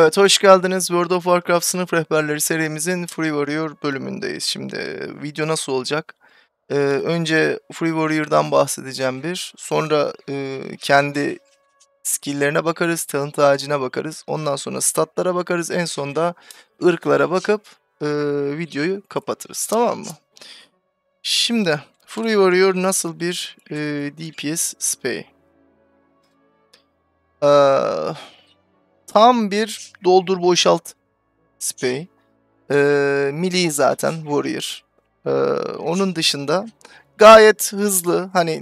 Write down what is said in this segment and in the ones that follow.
Evet hoş geldiniz. World of Warcraft sınıf rehberleri serimizin Free Warrior bölümündeyiz. Şimdi video nasıl olacak? Ee, önce Free Warrior'dan bahsedeceğim bir. Sonra e, kendi skill'lerine bakarız, talent ağacına bakarız. Ondan sonra statlara bakarız. En sonda ırklara bakıp e, videoyu kapatırız. Tamam mı? Şimdi Free Warrior nasıl bir e, DPS spey? Eee... Tam bir doldur boşalt spey. E, ee, melee zaten warrior. E, onun dışında gayet hızlı hani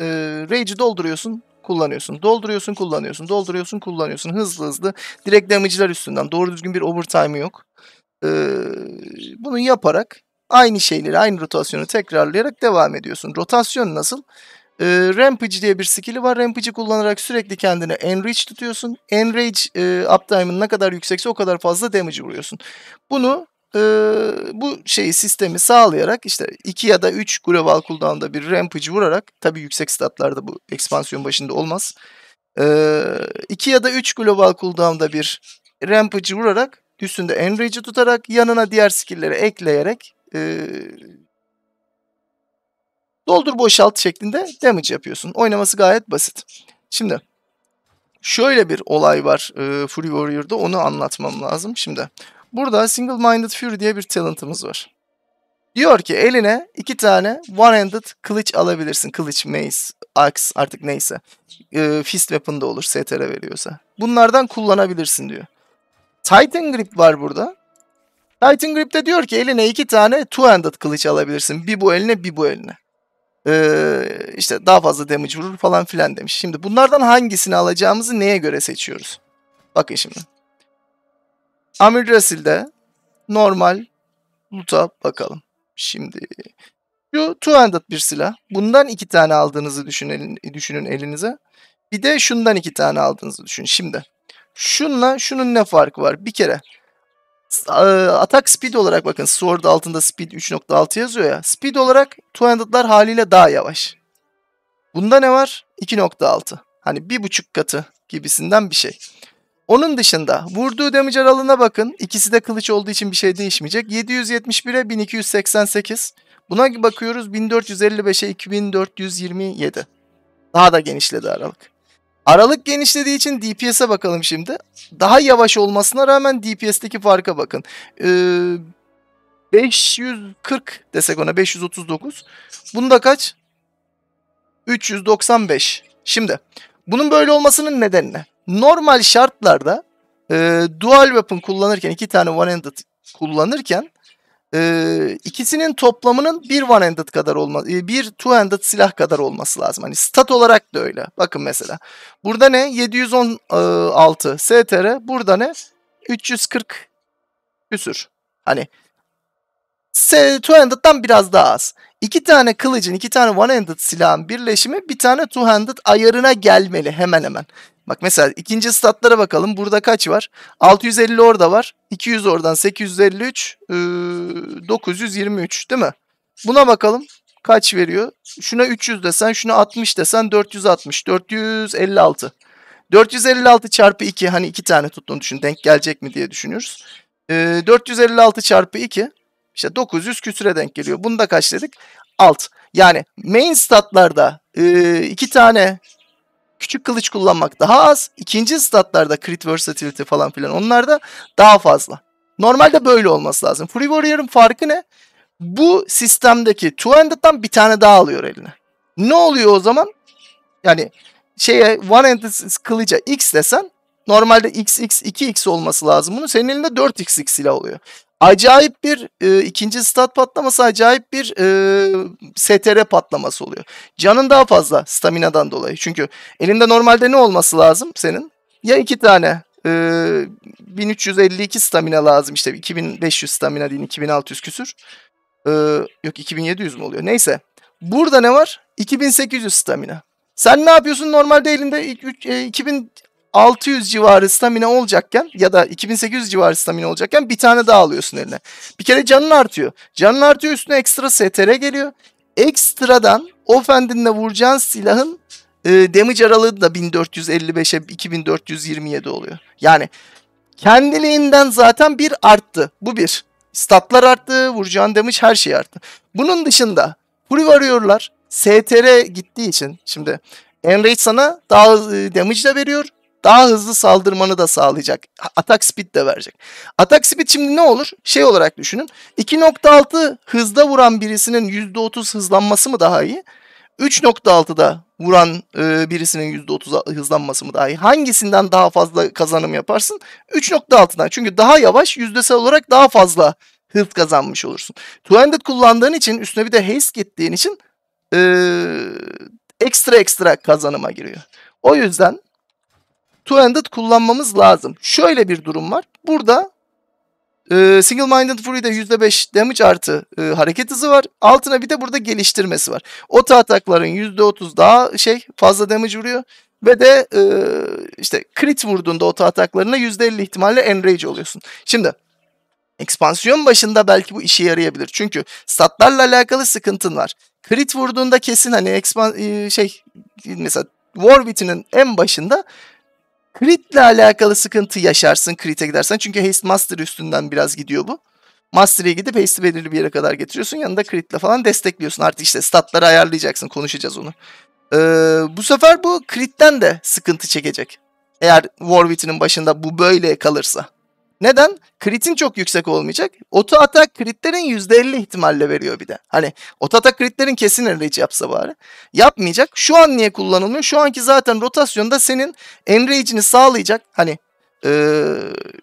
e, rage'i dolduruyorsun kullanıyorsun. Dolduruyorsun kullanıyorsun. Dolduruyorsun kullanıyorsun. Hızlı hızlı. Direkt damage'ler üstünden. Doğru düzgün bir overtime yok. Ee, bunu yaparak aynı şeyleri, aynı rotasyonu tekrarlayarak devam ediyorsun. Rotasyon nasıl? E, Rampage diye bir skill'i var. Rampage'i kullanarak sürekli kendini enrage tutuyorsun. Enrage e, uptime'ın ne kadar yüksekse o kadar fazla damage vuruyorsun. Bunu e, bu şeyi sistemi sağlayarak işte 2 ya da 3 global cooldown'da bir rampage vurarak tabi yüksek statlarda bu ekspansiyon başında olmaz. 2 e, ya da 3 global cooldown'da bir rampage vurarak üstünde enrage'i tutarak yanına diğer skill'leri ekleyerek e, Doldur boşalt şeklinde damage yapıyorsun. Oynaması gayet basit. Şimdi şöyle bir olay var e, Fury Warrior'da onu anlatmam lazım. Şimdi burada Single Minded Fury diye bir talentımız var. Diyor ki eline iki tane one-handed kılıç alabilirsin. Kılıç, mace, axe artık neyse. E, fist weapon da olur STR veriyorsa. Bunlardan kullanabilirsin diyor. Titan Grip var burada. Titan Grip'te diyor ki eline iki tane two-handed kılıç alabilirsin. Bir bu eline bir bu eline. Ee, işte daha fazla damage vurur falan filan demiş. Şimdi bunlardan hangisini alacağımızı neye göre seçiyoruz? Bakın şimdi. Amidrasil'de normal loot'a bakalım. Şimdi şu two-handed bir silah. Bundan iki tane aldığınızı düşünün, düşünün elinize. Bir de şundan iki tane aldığınızı düşün. Şimdi şunla şunun ne farkı var? Bir kere e, atak speed olarak bakın Sword altında speed 3.6 yazıyor ya. Speed olarak Two-Handed'lar haliyle daha yavaş. Bunda ne var? 2.6. Hani bir buçuk katı gibisinden bir şey. Onun dışında vurduğu damage aralığına bakın. İkisi de kılıç olduğu için bir şey değişmeyecek. 771'e 1288. Buna bakıyoruz 1455'e 2427. Daha da genişledi aralık. Aralık genişlediği için DPS'e bakalım şimdi. Daha yavaş olmasına rağmen DPS'teki farka bakın. Ee, 540 desek ona 539. Bunda kaç? 395. Şimdi bunun böyle olmasının nedeni ne? Normal şartlarda e, dual weapon kullanırken iki tane one-handed kullanırken e, ikisinin toplamının bir one handed kadar olması, bir two handed silah kadar olması lazım. Hani stat olarak da öyle. Bakın mesela. Burada ne? 716 STR. Burada ne? 340 küsür. Hani two handed'dan biraz daha az. İki tane kılıcın, iki tane one handed silahın birleşimi bir tane two handed ayarına gelmeli hemen hemen. Bak mesela ikinci statlara bakalım. Burada kaç var? 650 orada var. 200 oradan 853. 923 değil mi? Buna bakalım. Kaç veriyor? Şuna 300 desen, şuna 60 desen 460. 456. 456 çarpı 2 hani iki tane tuttuğunu düşün. Denk gelecek mi diye düşünüyoruz. 456 çarpı 2 işte 900 küsüre denk geliyor. Bunu da kaç dedik? Alt. Yani main statlarda e, iki tane küçük kılıç kullanmak daha az. İkinci statlarda crit versatility falan filan Onlar da daha fazla. Normalde böyle olması lazım. Free Warrior'ın farkı ne? Bu sistemdeki two-handed'dan bir tane daha alıyor eline. Ne oluyor o zaman? Yani şeye one-handed kılıca x desen normalde xx 2x olması lazım. Bunu senin elinde 4xx silah oluyor acayip bir e, ikinci stat patlaması acayip bir e, STR patlaması oluyor. Canın daha fazla staminadan dolayı. Çünkü elinde normalde ne olması lazım senin? Ya iki tane e, 1352 stamina lazım işte 2500 stamina değil 2600 küsür. E, yok 2700 mü oluyor? Neyse. Burada ne var? 2800 stamina. Sen ne yapıyorsun? Normalde elinde 2000 600 civarı stamina olacakken ya da 2800 civarı stamina olacakken bir tane daha alıyorsun eline. Bir kere canın artıyor. Canın artıyor üstüne ekstra STR geliyor. Ekstradan ofendinle vuracağın silahın e, damage aralığı da 1455'e 2427 oluyor. Yani kendiliğinden zaten bir arttı. Bu bir. Statlar arttı, vuracağın damage her şey arttı. Bunun dışında Fury varıyorlar. STR gittiği için şimdi Enrage sana daha e, damage de veriyor daha hızlı saldırmanı da sağlayacak. Atak speed de verecek. Atak speed şimdi ne olur? Şey olarak düşünün. 2.6 hızda vuran birisinin %30 hızlanması mı daha iyi? 3.6'da vuran e, birisinin %30 hızlanması mı daha iyi? Hangisinden daha fazla kazanım yaparsın? 3.6'dan. Çünkü daha yavaş yüzdesel olarak daha fazla hız kazanmış olursun. two kullandığın için üstüne bir de haste gittiğin için e, ekstra ekstra kazanıma giriyor. O yüzden two-handed kullanmamız lazım. Şöyle bir durum var. Burada e, Single Minded Fury'de %5 damage artı e, hareket hızı var. Altına bir de burada geliştirmesi var. Ota atakların %30 daha şey fazla damage vuruyor. Ve de e, işte crit vurduğunda ota ataklarına %50 ihtimalle enrage oluyorsun. Şimdi Ekspansiyon başında belki bu işe yarayabilir. Çünkü statlarla alakalı sıkıntın var. Crit vurduğunda kesin hani ekspan e, şey mesela Warwitch'in en başında Crit'le alakalı sıkıntı yaşarsın Crit'e gidersen. Çünkü Haste Master üstünden biraz gidiyor bu. Master'e gidip Haste'i belirli bir yere kadar getiriyorsun. Yanında Crit'le falan destekliyorsun. Artık işte statları ayarlayacaksın. Konuşacağız onu. Ee, bu sefer bu Crit'ten de sıkıntı çekecek. Eğer Warwick'in başında bu böyle kalırsa. Neden? Kritin çok yüksek olmayacak. Oto atak kritlerin %50 ihtimalle veriyor bir de. Hani oto atak kritlerin kesin enrage yapsa bari. Yapmayacak. Şu an niye kullanılmıyor? Şu anki zaten rotasyonda senin enrage'ini sağlayacak. Hani ee,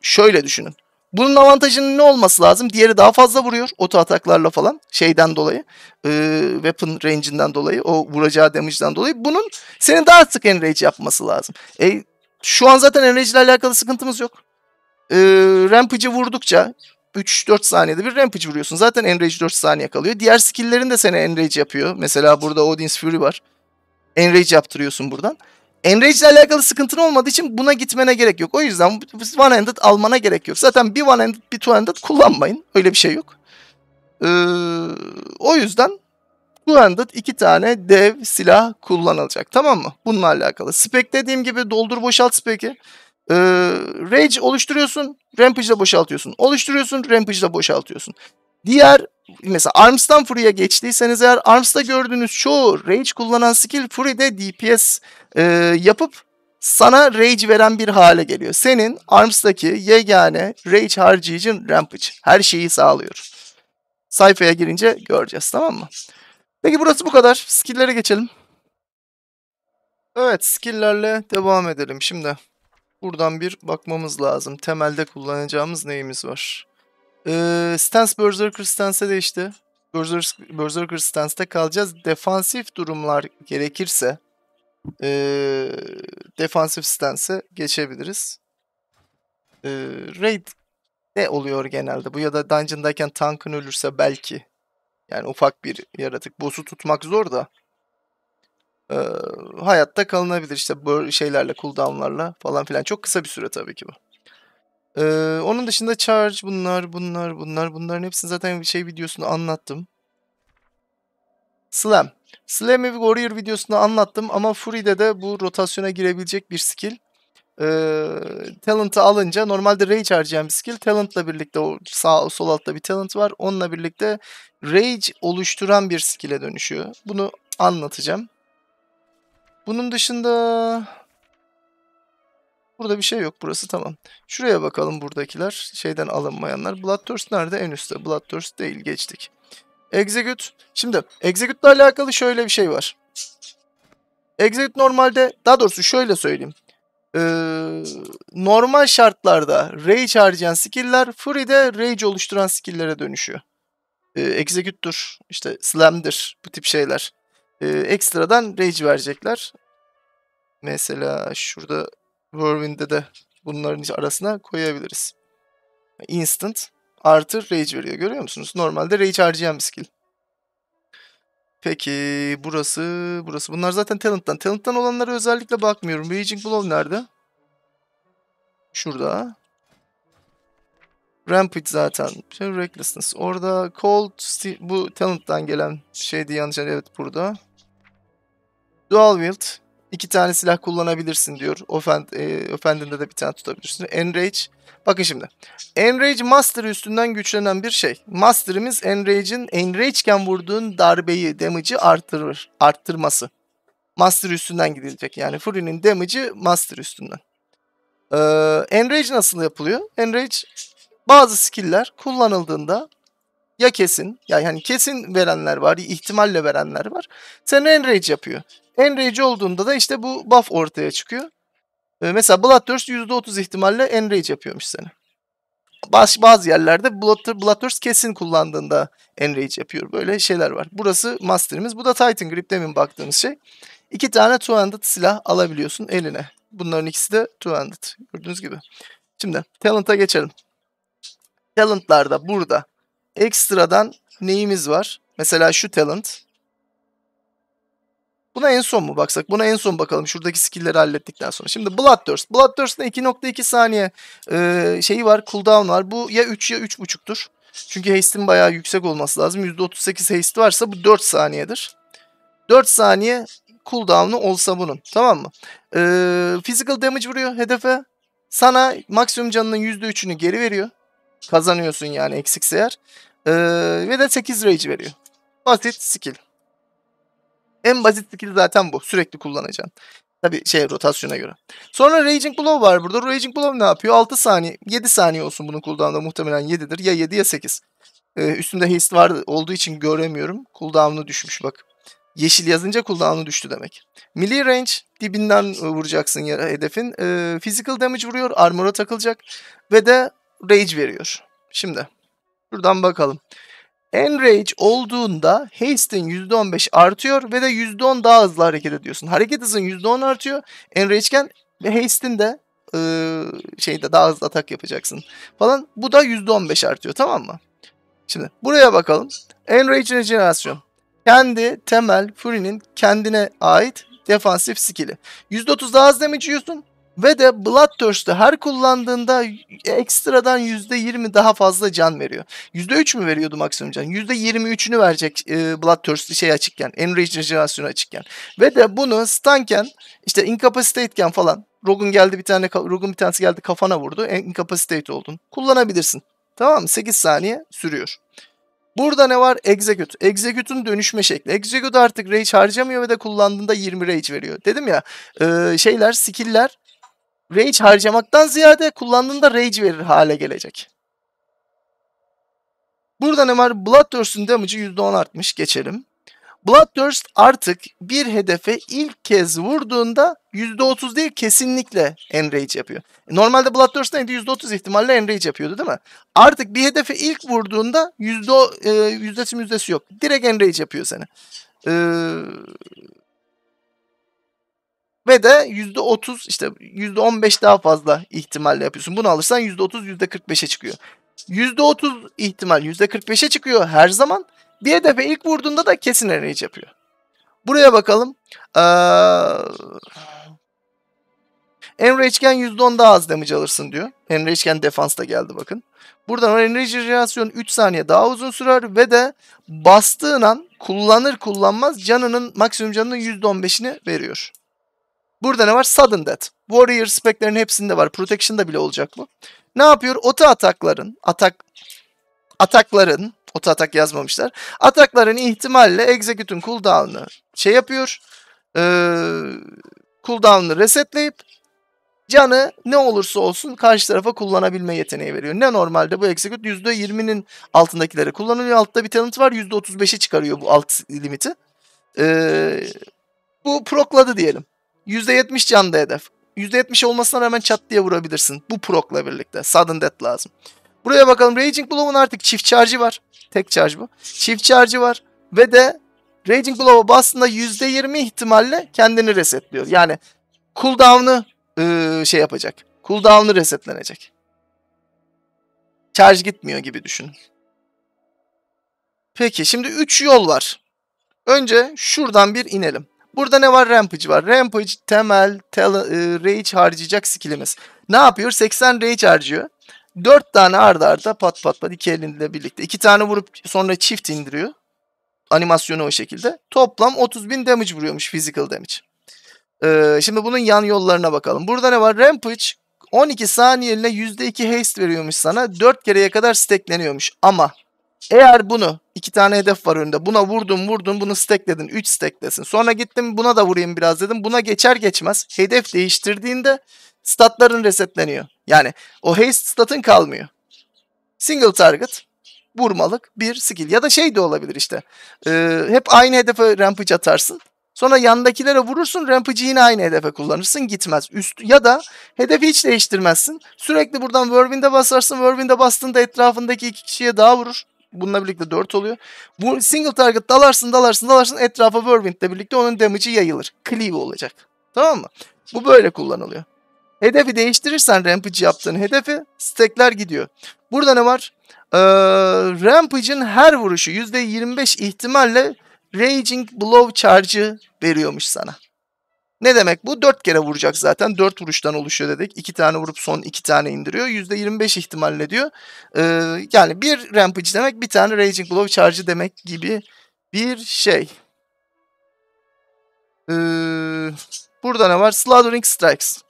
şöyle düşünün. Bunun avantajının ne olması lazım? Diğeri daha fazla vuruyor oto ataklarla falan şeyden dolayı. E, weapon range'inden dolayı o vuracağı damage'den dolayı. Bunun senin daha sık enrage yapması lazım. E, şu an zaten enrage ile alakalı sıkıntımız yok e, ee, rampage'ı vurdukça 3-4 saniyede bir rampage vuruyorsun. Zaten enrage 4 saniye kalıyor. Diğer skill'lerin de seni enrage yapıyor. Mesela burada Odin's Fury var. Enrage yaptırıyorsun buradan. Enrage ile alakalı sıkıntın olmadığı için buna gitmene gerek yok. O yüzden one handed almana gerek yok. Zaten bir one handed bir two handed kullanmayın. Öyle bir şey yok. Ee, o yüzden two handed iki tane dev silah kullanılacak. Tamam mı? Bununla alakalı. Spek dediğim gibi doldur boşalt speki e, Rage oluşturuyorsun, Rampage'da boşaltıyorsun. Oluşturuyorsun, Rampage'da boşaltıyorsun. Diğer mesela Arms'tan Fury'e geçtiyseniz eğer Arms'ta gördüğünüz çoğu Rage kullanan skill Fury'de DPS e, yapıp sana Rage veren bir hale geliyor. Senin Arms'taki yegane Rage harcayıcın Rampage. Her şeyi sağlıyor. Sayfaya girince göreceğiz tamam mı? Peki burası bu kadar. Skill'lere geçelim. Evet skill'lerle devam edelim şimdi. Buradan bir bakmamız lazım. Temelde kullanacağımız neyimiz var? Ee, stance Berserker Stance'e değişti. Berserker, Berserker Stance'de kalacağız. Defansif durumlar gerekirse e, defansif stance'e geçebiliriz. E, raid ne oluyor genelde bu ya da dungeon'dayken tankın ölürse belki. Yani ufak bir yaratık. Boss'u tutmak zor da e, hayatta kalınabilir işte bu şeylerle cooldownlarla falan filan. Çok kısa bir süre tabii ki bu. E, onun dışında charge bunlar bunlar bunlar bunların hepsini zaten şey videosunu anlattım. Slam. Slam Warrior videosunda anlattım ama Fury'de de bu rotasyona girebilecek bir skill. Ee, talent'ı alınca normalde Rage harcayan bir skill. Talent'la birlikte o sağ sol altta bir talent var. Onunla birlikte Rage oluşturan bir skill'e dönüşüyor. Bunu anlatacağım. Bunun dışında burada bir şey yok. Burası tamam. Şuraya bakalım buradakiler. Şeyden alınmayanlar. Bloodthirst nerede? En üstte. Bloodthirst değil. Geçtik. Execute. Şimdi Execute ile alakalı şöyle bir şey var. Execute normalde daha doğrusu şöyle söyleyeyim. Ee, normal şartlarda rage harcayan skill'ler free'de rage oluşturan skillere dönüşüyor. Ee, execute'dur, işte Slamdir bu tip şeyler e, ekstradan rage verecekler. Mesela şurada Whirlwind'de de bunların arasına koyabiliriz. Instant artı rage veriyor. Görüyor musunuz? Normalde rage harcayan bir skill. Peki burası burası. Bunlar zaten talent'tan. Talent'tan olanlara özellikle bakmıyorum. Raging Blow nerede? Şurada. Rampage zaten. Recklessness. Orada Cold bu talent'tan gelen şeydi yanlış. Evet burada. Dual wield. iki tane silah kullanabilirsin diyor. Offend, e, Offend'inde de bir tane tutabilirsin. Enrage. Bakın şimdi. Enrage Master üstünden güçlenen bir şey. Master'ımız Enrage'in Enrage'ken vurduğun darbeyi, damage'i arttırır, arttırması. Master üstünden gidilecek. Yani Fury'nin damage'i Master üstünden. Ee, Enrage nasıl yapılıyor? Enrage bazı skill'ler kullanıldığında ya kesin yani hani kesin verenler var, ihtimalle verenler var. Sen enrage yapıyor. Enrage olduğunda da işte bu buff ortaya çıkıyor. Ee, mesela Bloodthirst %30 ihtimalle enrage yapıyormuş seni. Bazı, bazı yerlerde Bloodthirst kesin kullandığında enrage yapıyor. Böyle şeyler var. Burası masterimiz. Bu da Titan Grip demin baktığımız şey. İki tane two-handed silah alabiliyorsun eline. Bunların ikisi de two-handed. Gördüğünüz gibi. Şimdi Talent'a geçelim. Talent'larda burada ekstradan neyimiz var? Mesela şu talent. Buna en son mu baksak? Buna en son bakalım. Şuradaki skill'leri hallettikten sonra. Şimdi Bloodthirst. Bloodthirst'ın 2.2 saniye e, şeyi var. Cooldown var. Bu ya 3 ya 3.5'tur. Çünkü haste'in bayağı yüksek olması lazım. %38 haste varsa bu 4 saniyedir. 4 saniye cooldown'u olsa bunun. Tamam mı? E, physical damage vuruyor hedefe. Sana maksimum canının %3'ünü geri veriyor kazanıyorsun yani eksikse eğer. Ee, ve de 8 rage veriyor. Basit skill. En basit skill zaten bu. Sürekli kullanacaksın. Tabi şey rotasyona göre. Sonra Raging Blow var burada. Raging Blow ne yapıyor? 6 saniye, 7 saniye olsun bunun cooldown'da muhtemelen 7'dir. Ya 7 ya 8. Ee, üstümde haste var olduğu için göremiyorum. Cooldown'u düşmüş bak. Yeşil yazınca cooldown'u düştü demek. Melee range dibinden vuracaksın ya hedefin. Ee, physical damage vuruyor. Armor'a takılacak. Ve de rage veriyor. Şimdi şuradan bakalım. Enrage olduğunda haste'in %15 artıyor ve de %10 daha hızlı hareket ediyorsun. Hareket hızın %10 artıyor. Enrage'ken ve haste'in de e, şeyde daha hızlı atak yapacaksın falan. Bu da %15 artıyor tamam mı? Şimdi buraya bakalım. Enrage regenerasyon. Kendi temel Fury'nin kendine ait defansif skill'i. %30 daha az damage yiyorsun. Ve de Bloodthirst'ı her kullandığında ekstradan %20 daha fazla can veriyor. %3 mü veriyordu maksimum can? %23'ünü verecek e, Bloodthirst'ı şey açıkken. Enrage rejenerasyonu açıkken. Ve de bunu stunken işte incapacitate'ken falan Rogue'un geldi bir tane Rogue'un bir tanesi geldi kafana vurdu. Incapacitate oldun. Kullanabilirsin. Tamam mı? 8 saniye sürüyor. Burada ne var? Execute. Execute'un dönüşme şekli. Execute artık rage harcamıyor ve de kullandığında 20 rage veriyor. Dedim ya e, şeyler, skill'ler rage harcamaktan ziyade kullandığında rage verir hale gelecek. Buradan hemen Bloodthirst'ün damage'ı %10 artmış. Geçelim. Bloodthirst artık bir hedefe ilk kez vurduğunda %30 değil kesinlikle enrage yapıyor. Normalde Bloodthirst neydi? %30 ihtimalle enrage yapıyordu değil mi? Artık bir hedefe ilk vurduğunda yüzde, e, yüzdesi yüzdesi yok. Direkt enrage yapıyor seni. Ee, ve de %30 işte %15 daha fazla ihtimalle yapıyorsun. Bunu alırsan %30 %45'e çıkıyor. %30 ihtimal %45'e çıkıyor her zaman. Bir hedefe ilk vurduğunda da kesin arayıcı yapıyor. Buraya bakalım. Ee, Enrage'ken %10 daha az damage alırsın diyor. Enrage'ken defans da geldi bakın. Buradan Enrage reaksiyon 3 saniye daha uzun sürer ve de bastığın an kullanır kullanmaz canının maksimum canının %15'ini veriyor. Burada ne var? Sudden Death. Warrior speklerinin hepsinde var. Protection'da bile olacak bu. Ne yapıyor? Oto atakların, atak atakların, oto atak yazmamışlar. Atakların ihtimalle execute'un cooldown'ı şey yapıyor. Ee, cooldown'ı resetleyip canı ne olursa olsun karşı tarafa kullanabilme yeteneği veriyor. Ne normalde bu execute %20'nin altındakilere kullanılıyor. Altta bir tanıt var %35'e çıkarıyor bu alt limiti. Ee, bu prokladı diyelim. %70 canlı hedef. %70 olmasına rağmen çat diye vurabilirsin. Bu prokla birlikte. Sudden Death lazım. Buraya bakalım. Raging Glow'un artık çift charge'ı var. Tek charge bu. Çift charge'ı var. Ve de Raging Glow'a bastığında %20 ihtimalle kendini resetliyor. Yani cooldown'ı ıı, şey yapacak. Cooldown'ı resetlenecek. Charge gitmiyor gibi düşün. Peki şimdi 3 yol var. Önce şuradan bir inelim. Burada ne var? Rampage var. Rampage temel tel, e, rage harcayacak skillimiz. Ne yapıyor? 80 rage harcıyor. 4 tane arda arda pat pat pat iki elinde birlikte. 2 tane vurup sonra çift indiriyor. Animasyonu o şekilde. Toplam 30 bin damage vuruyormuş physical damage. Ee, şimdi bunun yan yollarına bakalım. Burada ne var? Rampage 12 saniyeliğine %2 haste veriyormuş sana. 4 kereye kadar stackleniyormuş. Ama eğer bunu iki tane hedef var önünde. Buna vurdun vurdun bunu stekledin. 3 steklesin. Sonra gittim buna da vurayım biraz dedim. Buna geçer geçmez hedef değiştirdiğinde statların resetleniyor. Yani o haste statın kalmıyor. Single target vurmalık bir skill. Ya da şey de olabilir işte. E, hep aynı hedefe rampage atarsın. Sonra yandakilere vurursun rampage'i yine aynı hedefe kullanırsın gitmez. Üst, ya da hedefi hiç değiştirmezsin. Sürekli buradan whirlwind'e basarsın. Whirlwind'e bastığında etrafındaki iki kişiye daha vurur. Bununla birlikte 4 oluyor. Bu single target dalarsın dalarsın dalarsın etrafa Whirlwind'le birlikte onun damage'i yayılır. Cleave olacak. Tamam mı? Bu böyle kullanılıyor. Hedefi değiştirirsen Rampage yaptığın hedefi stackler gidiyor. Burada ne var? Ee, Rampage'in her vuruşu %25 ihtimalle Raging Blow Charge'ı veriyormuş sana. Ne demek bu? 4 kere vuracak zaten. 4 vuruştan oluşuyor dedik. 2 tane vurup son 2 tane indiriyor. %25 ihtimalle diyor. Ee, yani bir Rampage demek bir tane Raging Blow Charge'ı demek gibi bir şey. Ee, burada ne var? Slathering Strikes.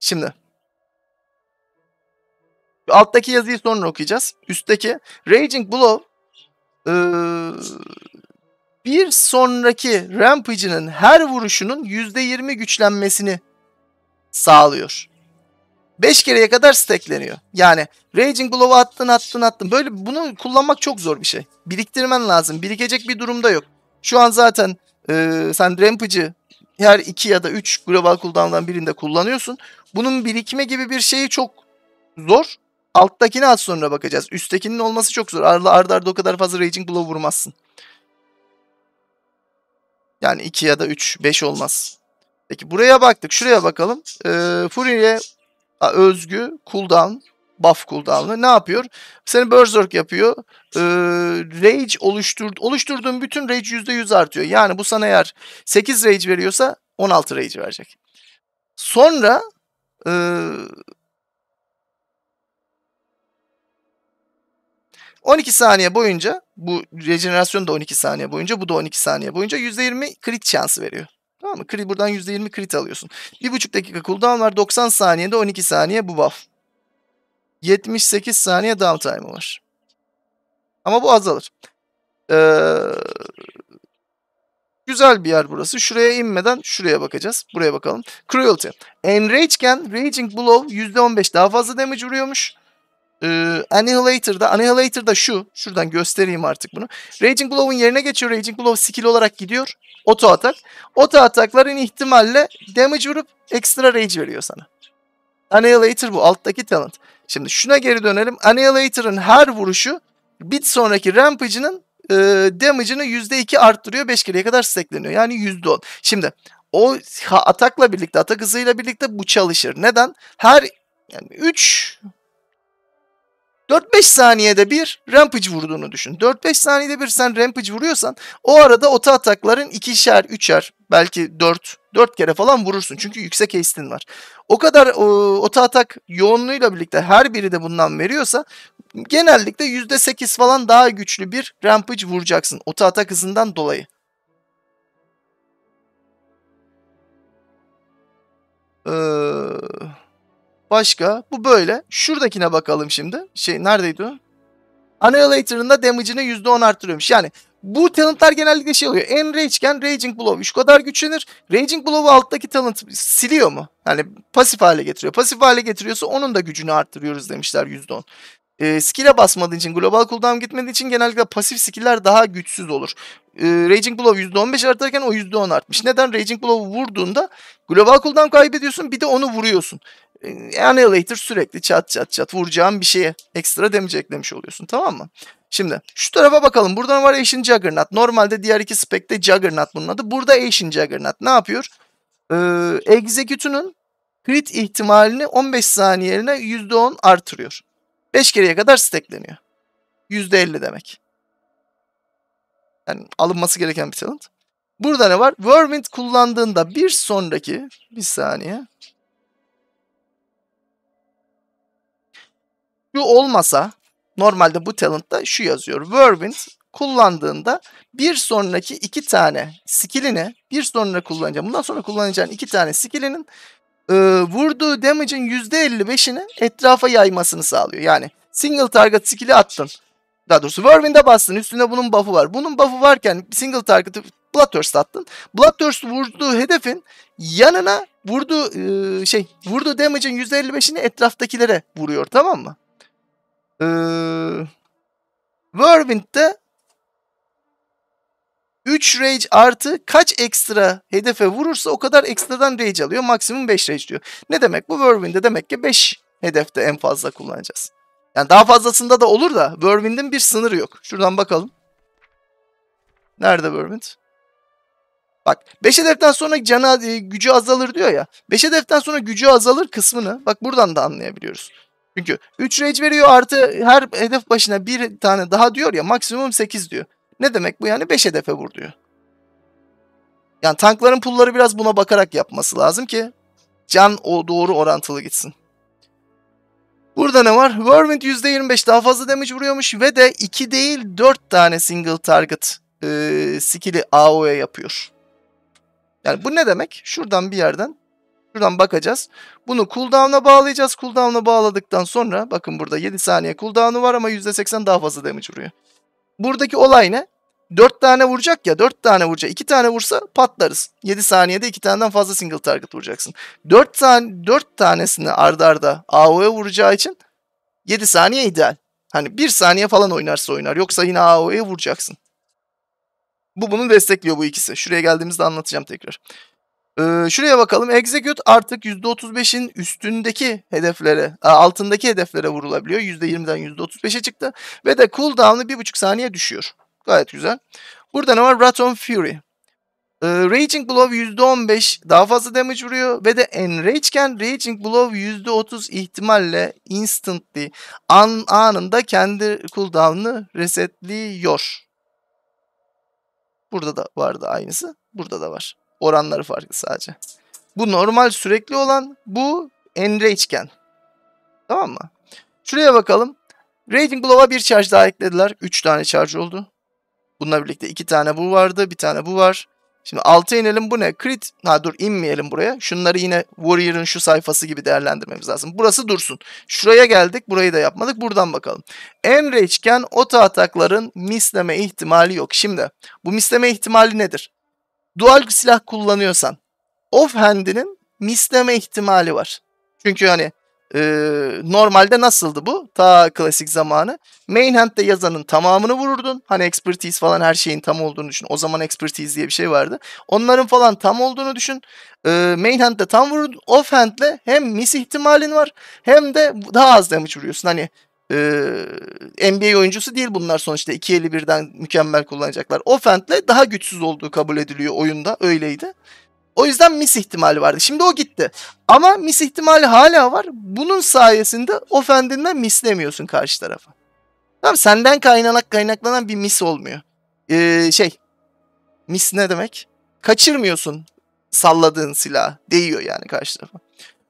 Şimdi. Alttaki yazıyı sonra okuyacağız. Üstteki Raging Blow ee, bir sonraki Rampage'inin her vuruşunun %20 güçlenmesini sağlıyor. 5 kereye kadar stackleniyor. Yani Raging Glow'u attın attın attın. Böyle bunu kullanmak çok zor bir şey. Biriktirmen lazım. Birikecek bir durumda yok. Şu an zaten e, sen Rampage'i her 2 ya da 3 global cooldown'dan birinde kullanıyorsun. Bunun birikme gibi bir şeyi çok zor. Alttakini az sonra bakacağız. Üsttekinin olması çok zor. Arda arda, arda o kadar fazla Raging Blow vurmazsın. Yani 2 ya da 3, 5 olmaz. Peki buraya baktık. Şuraya bakalım. E, ee, Fury'e özgü cooldown buff cooldown'ı ne yapıyor? Seni berserk yapıyor. Ee, rage oluşturdu, oluşturduğun bütün rage %100 artıyor. Yani bu sana eğer 8 rage veriyorsa 16 rage verecek. Sonra e, 12 saniye boyunca bu rejenerasyon da 12 saniye boyunca bu da 12 saniye boyunca %20 crit şansı veriyor. Tamam mı? Crit, buradan %20 crit alıyorsun. 1,5 dakika cooldown var. 90 saniyede 12 saniye bu buff. 78 saniye downtime var. Ama bu azalır. Ee, güzel bir yer burası. Şuraya inmeden şuraya bakacağız. Buraya bakalım. Cruelty. Enrage'ken Raging Blow %15 daha fazla damage vuruyormuş. Ee, Annihilator'da, Annihilator'da şu, şuradan göstereyim artık bunu. Raging Glow'un yerine geçiyor. Raging Glow skill olarak gidiyor. Oto atak. Oto atakların ihtimalle damage vurup ekstra rage veriyor sana. Annihilator bu. Alttaki talent. Şimdi şuna geri dönelim. Annihilator'ın her vuruşu bit sonraki Rampage'ının e, damage'ını %2 arttırıyor. 5 kereye kadar stackleniyor. Yani %10. Şimdi o atakla birlikte, atak hızıyla birlikte bu çalışır. Neden? Her yani 3 4-5 saniyede bir rampage vurduğunu düşün. 4-5 saniyede bir sen rampage vuruyorsan o arada ota atakların ikişer, üçer belki 4 4 kere falan vurursun. Çünkü yüksek haste'in var. O kadar ota atak yoğunluğuyla birlikte her biri de bundan veriyorsa genellikle %8 falan daha güçlü bir rampage vuracaksın. ota atak hızından dolayı. Eee Başka? Bu böyle. Şuradakine bakalım şimdi. Şey neredeydi o? Annihilator'ın da damage'ini %10 arttırıyormuş. Yani bu talentlar genellikle şey oluyor. En Enrage'ken Raging Blow şu kadar güçlenir. Raging Blow'u alttaki talent siliyor mu? Yani pasif hale getiriyor. Pasif hale getiriyorsa onun da gücünü arttırıyoruz demişler %10. E, ee, skill'e basmadığı için, global cooldown gitmediği için genellikle pasif skill'ler daha güçsüz olur. E, Raging Blow %15 artarken o %10 artmış. Neden? Raging Blow'u vurduğunda global cooldown kaybediyorsun bir de onu vuruyorsun. Annihilator sürekli çat çat çat vuracağın bir şeye ekstra damage eklemiş oluyorsun tamam mı? Şimdi şu tarafa bakalım. Buradan var Ashen Juggernaut. Normalde diğer iki spekte Juggernaut bunun adı. Burada Ashen Juggernaut ne yapıyor? Ee, Execute'unun crit ihtimalini 15 saniye yerine %10 artırıyor. 5 kereye kadar stackleniyor. %50 demek. Yani alınması gereken bir talent. Burada ne var? Whirlwind kullandığında bir sonraki bir saniye Şu olmasa normalde bu talentta şu yazıyor. Whirlwind kullandığında bir sonraki iki tane skillini bir sonra kullanacağım. Bundan sonra kullanacağın iki tane skillinin e, vurduğu damage'in %55'ini etrafa yaymasını sağlıyor. Yani single target skill'i attın. Daha doğrusu Whirlwind'e bastın. Üstünde bunun buff'ı var. Bunun buff'ı varken single target'ı Bloodthirst attın. Bloodthirst vurduğu hedefin yanına vurduğu e, şey vurduğu damage'in %55'ini etraftakilere vuruyor tamam mı? Ee, Whirlwind'de 3 rage artı kaç ekstra hedefe vurursa o kadar ekstradan rage alıyor. Maksimum 5 rage diyor. Ne demek bu? Whirlwind'de demek ki 5 hedefte en fazla kullanacağız. Yani daha fazlasında da olur da Whirlwind'in bir sınırı yok. Şuradan bakalım. Nerede Whirlwind? Bak 5 hedeften sonra canı, e, gücü azalır diyor ya. 5 hedeften sonra gücü azalır kısmını bak buradan da anlayabiliyoruz. Çünkü 3 rage veriyor artı her hedef başına bir tane daha diyor ya maksimum 8 diyor. Ne demek bu yani 5 hedefe vur diyor. Yani tankların pulları biraz buna bakarak yapması lazım ki can o doğru orantılı gitsin. Burada ne var? Whirlwind %25 daha fazla damage vuruyormuş ve de 2 değil 4 tane single target e, skill'i AoE yapıyor. Yani bu ne demek? Şuradan bir yerden Şuradan bakacağız. Bunu cooldown'a bağlayacağız. Cooldown'a bağladıktan sonra bakın burada 7 saniye cooldown'u var ama %80 daha fazla damage vuruyor. Buradaki olay ne? 4 tane vuracak ya 4 tane vuracak. 2 tane vursa patlarız. 7 saniyede 2 taneden fazla single target vuracaksın. 4 tane 4 tanesini ardarda arda AOE vuracağı için 7 saniye ideal. Hani 1 saniye falan oynarsa oynar. Yoksa yine AOE vuracaksın. Bu bunu destekliyor bu ikisi. Şuraya geldiğimizde anlatacağım tekrar. Ee, şuraya bakalım. Execute artık %35'in üstündeki hedeflere, e, altındaki hedeflere vurulabiliyor. %20'den %35'e çıktı. Ve de cooldown'ı 1,5 saniye düşüyor. Gayet güzel. Burada ne var? Rat on Fury. Ee, Raging Blow %15 daha fazla damage vuruyor. Ve de Enrage'ken Raging Blow %30 ihtimalle instantly an, anında kendi cooldown'ını resetliyor. Burada da vardı aynısı. Burada da var. Oranları farkı sadece. Bu normal sürekli olan, bu enrage'ken. Tamam mı? Şuraya bakalım. Rating Glow'a bir charge daha eklediler. 3 tane charge oldu. Bununla birlikte 2 tane bu vardı, bir tane bu var. Şimdi 6'ya inelim bu ne? Crit. Ha dur inmeyelim buraya. Şunları yine Warrior'ın şu sayfası gibi değerlendirmemiz lazım. Burası dursun. Şuraya geldik. Burayı da yapmadık. Buradan bakalım. Enrage'ken oto atakların misleme ihtimali yok. Şimdi bu misleme ihtimali nedir? dual silah kullanıyorsan offhand'inin misleme ihtimali var. Çünkü hani e, normalde nasıldı bu? Ta klasik zamanı. Main Mainhand'de yazanın tamamını vururdun. Hani expertise falan her şeyin tam olduğunu düşün. O zaman expertise diye bir şey vardı. Onların falan tam olduğunu düşün. E, Mainhand'de tam vururdun. Offhand'le hem mis ihtimalin var hem de daha az damage vuruyorsun. Hani e, ee, NBA oyuncusu değil bunlar sonuçta. 2.51'den mükemmel kullanacaklar. Ofent'le daha güçsüz olduğu kabul ediliyor oyunda. Öyleydi. O yüzden mis ihtimali vardı. Şimdi o gitti. Ama mis ihtimali hala var. Bunun sayesinde ofendinden mislemiyorsun karşı tarafa. Tamam senden kaynak kaynaklanan bir mis olmuyor. Ee, şey mis ne demek? Kaçırmıyorsun salladığın silah değiyor yani karşı tarafa.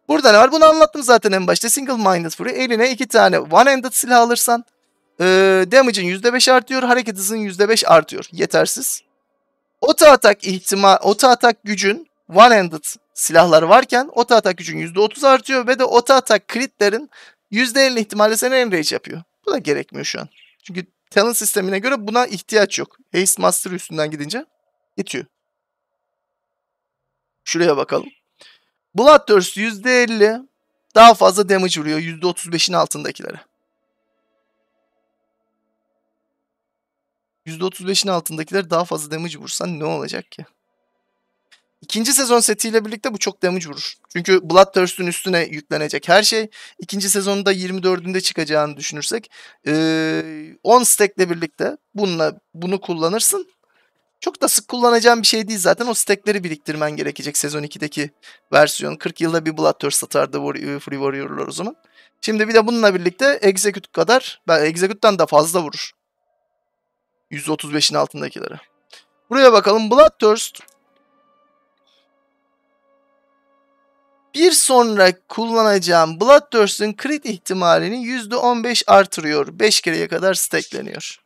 Burada ne var? Bunu anlattım zaten en başta. Single Minded Fury. Eline iki tane one-handed silah alırsan e, damage'in %5 artıyor. Hareket hızın %5 artıyor. Yetersiz. Oto atak ihtimal, oto atak gücün one-handed silahlar varken oto atak gücün %30 artıyor ve de oto atak critlerin %50 ihtimalle seni enrage yapıyor. Bu da gerekmiyor şu an. Çünkü talent sistemine göre buna ihtiyaç yok. Haste Master üstünden gidince itiyor. Şuraya bakalım. Bloodthirst %50 daha fazla damage vuruyor %35'in altındakilere. %35'in altındakiler daha fazla damage vursan ne olacak ki? İkinci sezon setiyle birlikte bu çok damage vurur. Çünkü Bloodthirst'ün üstüne yüklenecek her şey. İkinci sezonda 24'ünde çıkacağını düşünürsek ee, 10 stack'le birlikte bununla bunu kullanırsın. Çok da sık kullanacağım bir şey değil zaten. O stekleri biriktirmen gerekecek sezon 2'deki versiyon. 40 yılda bir Bloodthirst satardı e, Free Warrior'lar o zaman. Şimdi bir de bununla birlikte Execute kadar, ben Execute'den de fazla vurur. 135'in altındakilere. Buraya bakalım. Bloodthirst Bir sonra kullanacağım Bloodthirst'ın crit ihtimalini %15 artırıyor. 5 kereye kadar stackleniyor.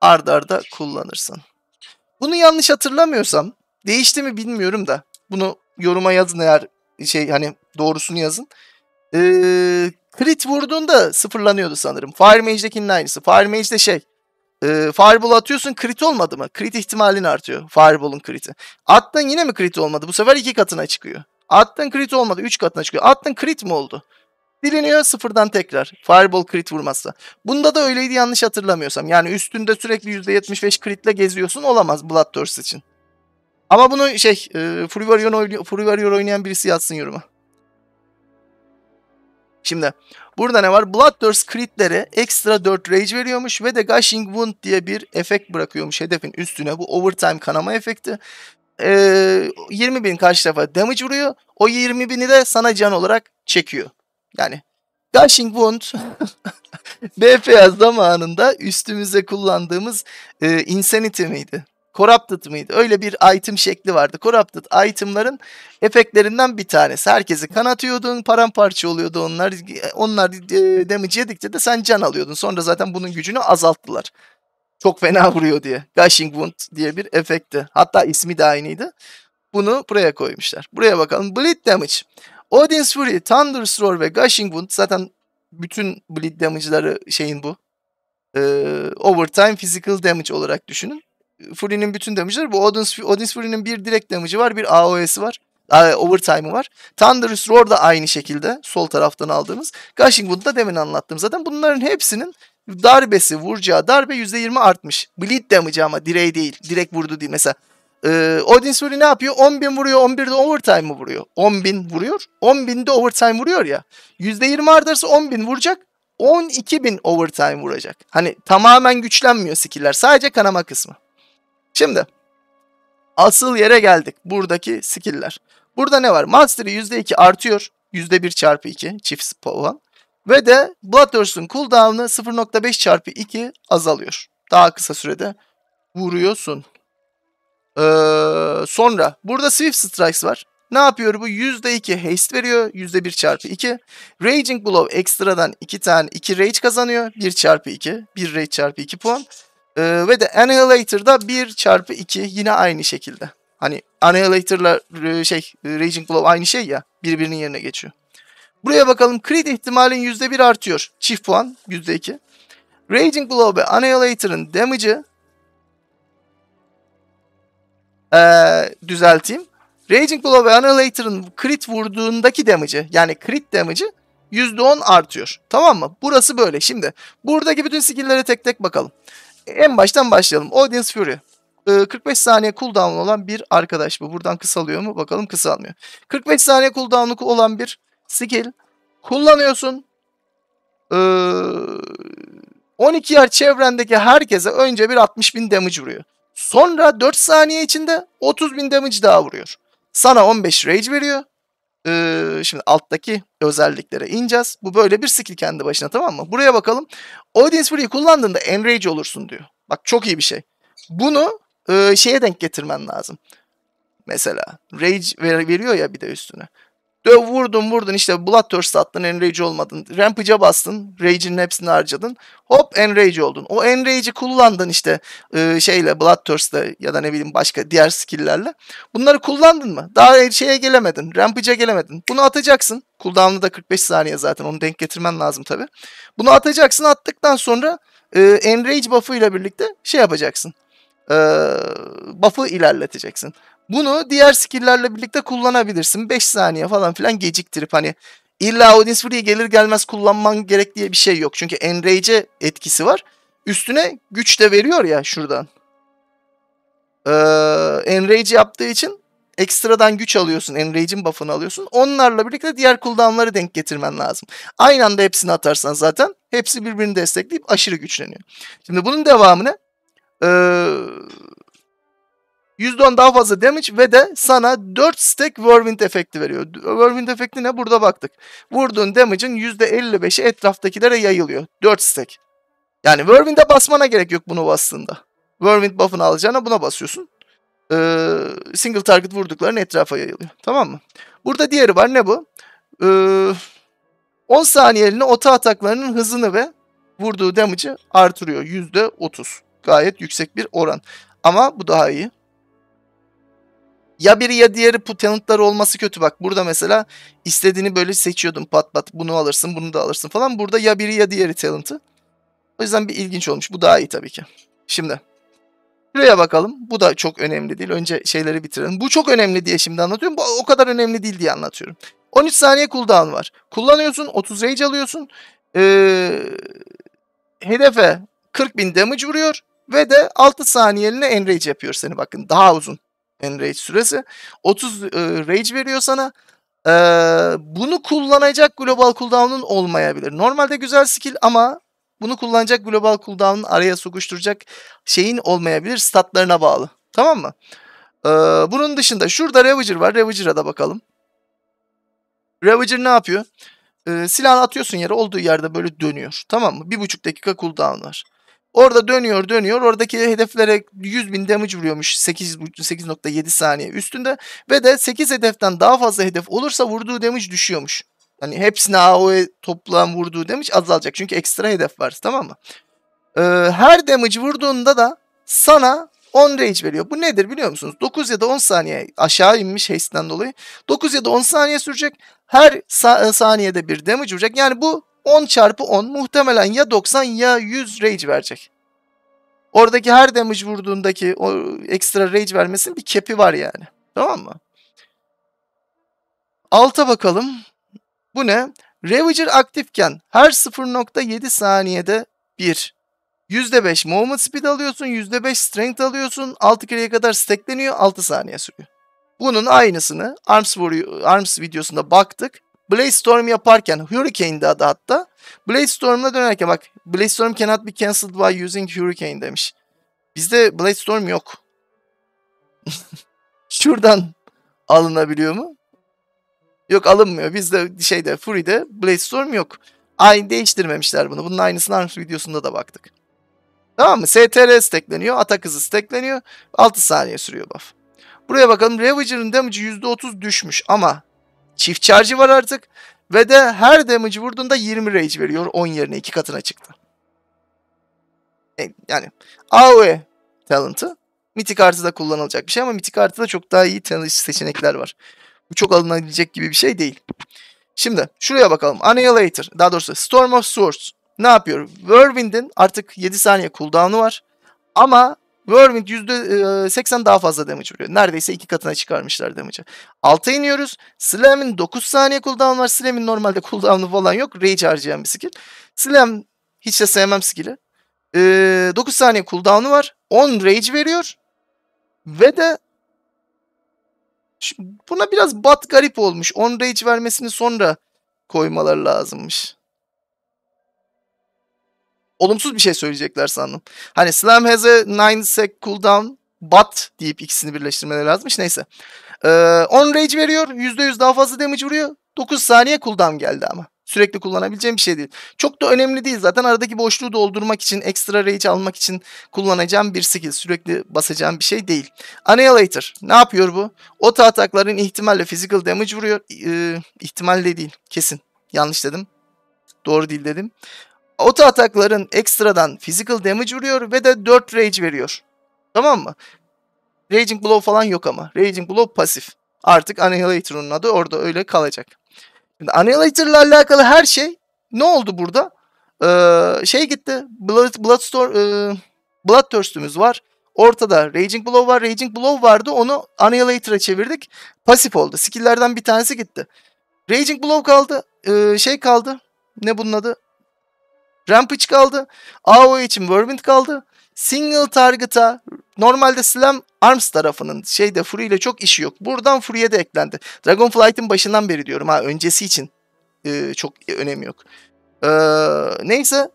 Arda arda kullanırsın. Bunu yanlış hatırlamıyorsam değişti mi bilmiyorum da bunu yoruma yazın eğer şey hani doğrusunu yazın. Ee, crit vurduğunda sıfırlanıyordu sanırım. Fire Mage'dekinin aynısı. Fire Mage'de şey e, Fireball atıyorsun crit olmadı mı? Crit ihtimalin artıyor. Fireball'un crit'i. Attın yine mi crit olmadı? Bu sefer iki katına çıkıyor. Attın crit olmadı. Üç katına çıkıyor. Attın crit mi oldu? siliniyor sıfırdan tekrar. Fireball crit vurmazsa. Bunda da öyleydi yanlış hatırlamıyorsam. Yani üstünde sürekli %75 critle geziyorsun olamaz Blood Thirst için. Ama bunu şey e, Free, Warrior oynayan, Free Warrior oynayan birisi yazsın yoruma. Şimdi burada ne var? Bloodthirst critlere ekstra 4 rage veriyormuş ve de Gushing Wound diye bir efekt bırakıyormuş hedefin üstüne. Bu overtime kanama efekti. Ee, 20 bin karşı tarafa damage vuruyor. O 20 bini de sana can olarak çekiyor. Yani Dashing Wound BFA zamanında üstümüze kullandığımız e, Insanity miydi? Corrupted mıydı? Öyle bir item şekli vardı. Corrupted itemların efektlerinden bir tanesi. Herkesi kanatıyordun, paramparça oluyordu onlar. Onlar e, damage yedikçe de sen can alıyordun. Sonra zaten bunun gücünü azalttılar. Çok fena vuruyor diye. Gushing Wound diye bir efekti. Hatta ismi de aynıydı. Bunu buraya koymuşlar. Buraya bakalım. Bleed Damage. Odin's Fury, Roar ve Gushing Wound zaten bütün bleed damage'ları şeyin bu. Ee, overtime physical damage olarak düşünün. Fury'nin bütün damage'ları bu. Odin's, Odin's Fury'nin bir direkt damage'ı var, bir AOE'si var. Overtime'ı var. Thunderous Roar da aynı şekilde sol taraftan aldığımız. Gushing Wound da demin anlattım zaten. Bunların hepsinin darbesi, vuracağı darbe %20 artmış. Bleed damage ama direği değil. Direkt vurdu değil. Mesela ee, Odin Suri ne yapıyor? 10 bin vuruyor. 11'de overtime mı vuruyor? 10 bin vuruyor. 10 binde overtime vuruyor ya. %20 artarsa 10 bin vuracak. 12 bin overtime vuracak. Hani tamamen güçlenmiyor skiller. Sadece kanama kısmı. Şimdi asıl yere geldik. Buradaki skiller. Burada ne var? Mastery %2 artıyor. %1 çarpı 2 çift spawn Ve de Bloodthirst'ın cooldown'ı 0.5 çarpı 2 azalıyor. Daha kısa sürede vuruyorsun. Ee, sonra burada Swift Strikes var. Ne yapıyor bu? %2 haste veriyor. %1 çarpı 2. Raging Blow ekstradan 2 tane 2 rage kazanıyor. 1 çarpı 2. 1 rage çarpı 2 puan. Ee, ve de Annihilator'da 1 çarpı 2 yine aynı şekilde. Hani Annihilator'la e, şey e, Raging Blow aynı şey ya. Birbirinin yerine geçiyor. Buraya bakalım. Crit ihtimalin %1 artıyor. Çift puan. %2. Raging Blow ve Annihilator'ın damage'ı ee, düzelteyim. Raging Blow ve Annihilator'ın crit vurduğundaki damage'i yani crit damage'i %10 artıyor. Tamam mı? Burası böyle. Şimdi buradaki bütün skill'lere tek tek bakalım. En baştan başlayalım. Odin's Fury. 45 ee, saniye cooldown olan bir arkadaş bu. Buradan kısalıyor mu? Bakalım kısalmıyor. 45 saniye cooldown'u olan bir skill. Kullanıyorsun. 12 ee, yer çevrendeki herkese önce bir 60 bin damage vuruyor. Sonra 4 saniye içinde 30 bin damage daha vuruyor. Sana 15 rage veriyor. Ee, şimdi alttaki özelliklere ineceğiz. Bu böyle bir skill kendi başına tamam mı? Buraya bakalım. Audience Free'yi kullandığında enrage olursun diyor. Bak çok iyi bir şey. Bunu e, şeye denk getirmen lazım. Mesela rage ver, veriyor ya bir de üstüne. Döv vurdun vurdun işte Bloodthirst attın Enrage olmadın. Rampage'a bastın. Rage'in hepsini harcadın. Hop Enrage oldun. O Enrage'i kullandın işte e, şeyle Bloodthirst'le ya da ne bileyim başka diğer skill'lerle. Bunları kullandın mı? Daha şeye gelemedin. Rampage'a gelemedin. Bunu atacaksın. Cooldown'ı da 45 saniye zaten. Onu denk getirmen lazım tabi. Bunu atacaksın. Attıktan sonra e, Enrage buff'ı birlikte şey yapacaksın. E, buff'ı ilerleteceksin. Bunu diğer skill'lerle birlikte kullanabilirsin. 5 saniye falan filan geciktirip hani illa Odin's Fury gelir gelmez kullanman gerek diye bir şey yok. Çünkü Enrage'e etkisi var. Üstüne güç de veriyor ya şuradan. Ee, Enrage yaptığı için ekstradan güç alıyorsun. Enrage'in buff'ını alıyorsun. Onlarla birlikte diğer cooldown'ları denk getirmen lazım. Aynı anda hepsini atarsan zaten hepsi birbirini destekleyip aşırı güçleniyor. Şimdi bunun devamını ee, %10 daha fazla damage ve de sana 4 stack whirlwind efekti veriyor. Whirlwind efekti ne? Burada baktık. Vurduğun damage'ın %55'i etraftakilere yayılıyor. 4 stack. Yani whirlwind'e basmana gerek yok bunu bastığında. Whirlwind buff'ını alacağına buna basıyorsun. Ee, single target vurdukların etrafa yayılıyor. Tamam mı? Burada diğeri var. Ne bu? Ee, 10 saniyeliğine ota ataklarının hızını ve vurduğu damage'ı artırıyor. %30. Gayet yüksek bir oran. Ama bu daha iyi ya biri ya diğeri bu talentlar olması kötü bak. Burada mesela istediğini böyle seçiyordun pat pat bunu alırsın bunu da alırsın falan. Burada ya biri ya diğeri talent'ı. O yüzden bir ilginç olmuş. Bu daha iyi tabii ki. Şimdi Şuraya bakalım. Bu da çok önemli değil. Önce şeyleri bitirelim. Bu çok önemli diye şimdi anlatıyorum. Bu o kadar önemli değil diye anlatıyorum. 13 saniye cooldown var. Kullanıyorsun. 30 rage alıyorsun. Ee, hedefe 40 bin damage vuruyor. Ve de 6 saniyeliğine enrage yapıyor seni bakın. Daha uzun. Enrage süresi. 30 e, Rage veriyor sana. E, bunu kullanacak global cooldown'un olmayabilir. Normalde güzel skill ama bunu kullanacak global cooldown'un araya sokuşturacak şeyin olmayabilir. Statlarına bağlı. Tamam mı? E, bunun dışında şurada Ravager var. Ravager'a da bakalım. Ravager ne yapıyor? E, silahını atıyorsun yere olduğu yerde böyle dönüyor. Tamam mı? Bir buçuk dakika cooldown var. Orada dönüyor dönüyor. Oradaki hedeflere 100 bin damage vuruyormuş 8.7 saniye üstünde. Ve de 8 hedeften daha fazla hedef olursa vurduğu damage düşüyormuş. Hani hepsine AOE toplam vurduğu damage azalacak. Çünkü ekstra hedef var tamam mı? Ee, her damage vurduğunda da sana 10 rage veriyor. Bu nedir biliyor musunuz? 9 ya da 10 saniye aşağı inmiş haste'den dolayı. 9 ya da 10 saniye sürecek. Her sa- e, saniyede bir damage vuracak. Yani bu 10 çarpı 10 muhtemelen ya 90 ya 100 rage verecek. Oradaki her damage vurduğundaki o ekstra rage vermesinin bir kepi var yani. Tamam mı? Alta bakalım. Bu ne? Ravager aktifken her 0.7 saniyede 1. %5 movement speed alıyorsun, %5 strength alıyorsun. 6 kereye kadar stackleniyor, 6 saniye sürüyor. Bunun aynısını Arms, Warrior, Arms videosunda baktık. Blaze Storm yaparken Hurricane'di adı hatta. Blaze Storm'la dönerken bak Blaze Storm cannot be cancelled by using Hurricane demiş. Bizde Blaze Storm yok. Şuradan alınabiliyor mu? Yok alınmıyor. Bizde şeyde Fury'de Blaze Storm yok. Aynı değiştirmemişler bunu. Bunun aynısını Arms videosunda da baktık. Tamam mı? STR stekleniyor. Atak hızı stekleniyor. 6 saniye sürüyor buff. Buraya bakalım. Ravager'ın damage'i %30 düşmüş ama Çift charge'ı var artık. Ve de her damage vurduğunda 20 rage veriyor. 10 yerine 2 katına çıktı. E, yani AoE talent'ı mitik da kullanılacak bir şey ama mitik da çok daha iyi tanış seçenekler var. Bu çok alınabilecek gibi bir şey değil. Şimdi şuraya bakalım. Annihilator daha doğrusu Storm of Swords ne yapıyor? Whirlwind'in artık 7 saniye cooldown'u var. Ama Whirlwind %80 daha fazla damage vuruyor. Neredeyse iki katına çıkarmışlar damage'ı. Alta iniyoruz. Slam'in 9 saniye cooldown var. Slam'in normalde cooldown'u falan yok. Rage harcayan bir skill. Slam hiç de sevmem skill'i. Ee, 9 saniye cooldown'u var. 10 rage veriyor. Ve de buna biraz bat garip olmuş. 10 rage vermesini sonra koymaları lazımmış olumsuz bir şey söyleyecekler sandım. Hani Slam has a 9 sec cooldown but deyip ikisini birleştirmeleri lazımmış. Neyse. Ee, on rage veriyor. %100 daha fazla damage vuruyor. 9 saniye cooldown geldi ama. Sürekli kullanabileceğim bir şey değil. Çok da önemli değil zaten. Aradaki boşluğu doldurmak için, ekstra rage almak için kullanacağım bir skill. Sürekli basacağım bir şey değil. Annihilator. Ne yapıyor bu? Ota atakların ihtimalle physical damage vuruyor. Ee, ihtimalle değil. Kesin. Yanlış dedim. Doğru değil dedim. Auto atakların ekstradan physical damage vuruyor ve de 4 rage veriyor. Tamam mı? Raging Blow falan yok ama. Raging Blow pasif. Artık Annihilator'un adı orada öyle kalacak. Şimdi Annihilator'la alakalı her şey ne oldu burada? Ee, şey gitti. Blood, Bloodstorm, e, Bloodthirst'ümüz var. Ortada Raging Blow var. Raging Blow vardı. Onu Annihilator'a çevirdik. Pasif oldu. Skill'lerden bir tanesi gitti. Raging Blow kaldı. Ee, şey kaldı. Ne bunun adı? Rampage kaldı. AOE için Whirlwind kaldı. Single target'a normalde Slam Arms tarafının şeyde Fury ile çok işi yok. Buradan Fury'e de eklendi. Dragonflight'in başından beri diyorum ha öncesi için. Ee, çok önemi yok. Ee, neyse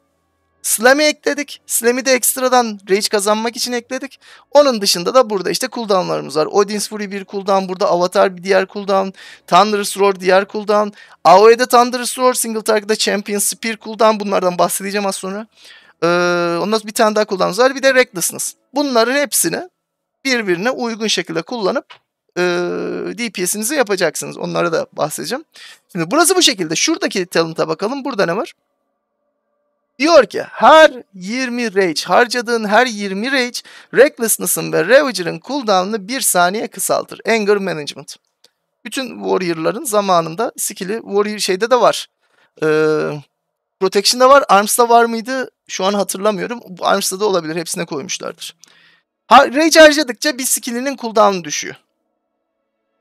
Slam'i ekledik. Slam'i de ekstradan Rage kazanmak için ekledik. Onun dışında da burada işte cooldownlarımız var. Odin's Fury bir cooldown, burada Avatar bir diğer cooldown, Thunderous Roar diğer cooldown, AoE'de Thunderous Roar, Single Target'da Champion Spear cooldown bunlardan bahsedeceğim az sonra. Ee, ondan bir tane daha cooldown'ımız var. Bir de Recklessness. Bunların hepsini birbirine uygun şekilde kullanıp e, DPS'inizi yapacaksınız. Onlara da bahsedeceğim. Şimdi burası bu şekilde. Şuradaki talent'a bakalım. Burada ne var? Diyor ki her 20 rage harcadığın her 20 rage recklessness'ın ve ravager'ın cooldown'ını bir saniye kısaltır. Anger management. Bütün warrior'ların zamanında skill'i warrior şeyde de var. Ee, Protection'da var. Arms'da var mıydı? Şu an hatırlamıyorum. Arms'da da olabilir. Hepsine koymuşlardır. Ha, rage harcadıkça bir skill'inin cooldown'u düşüyor.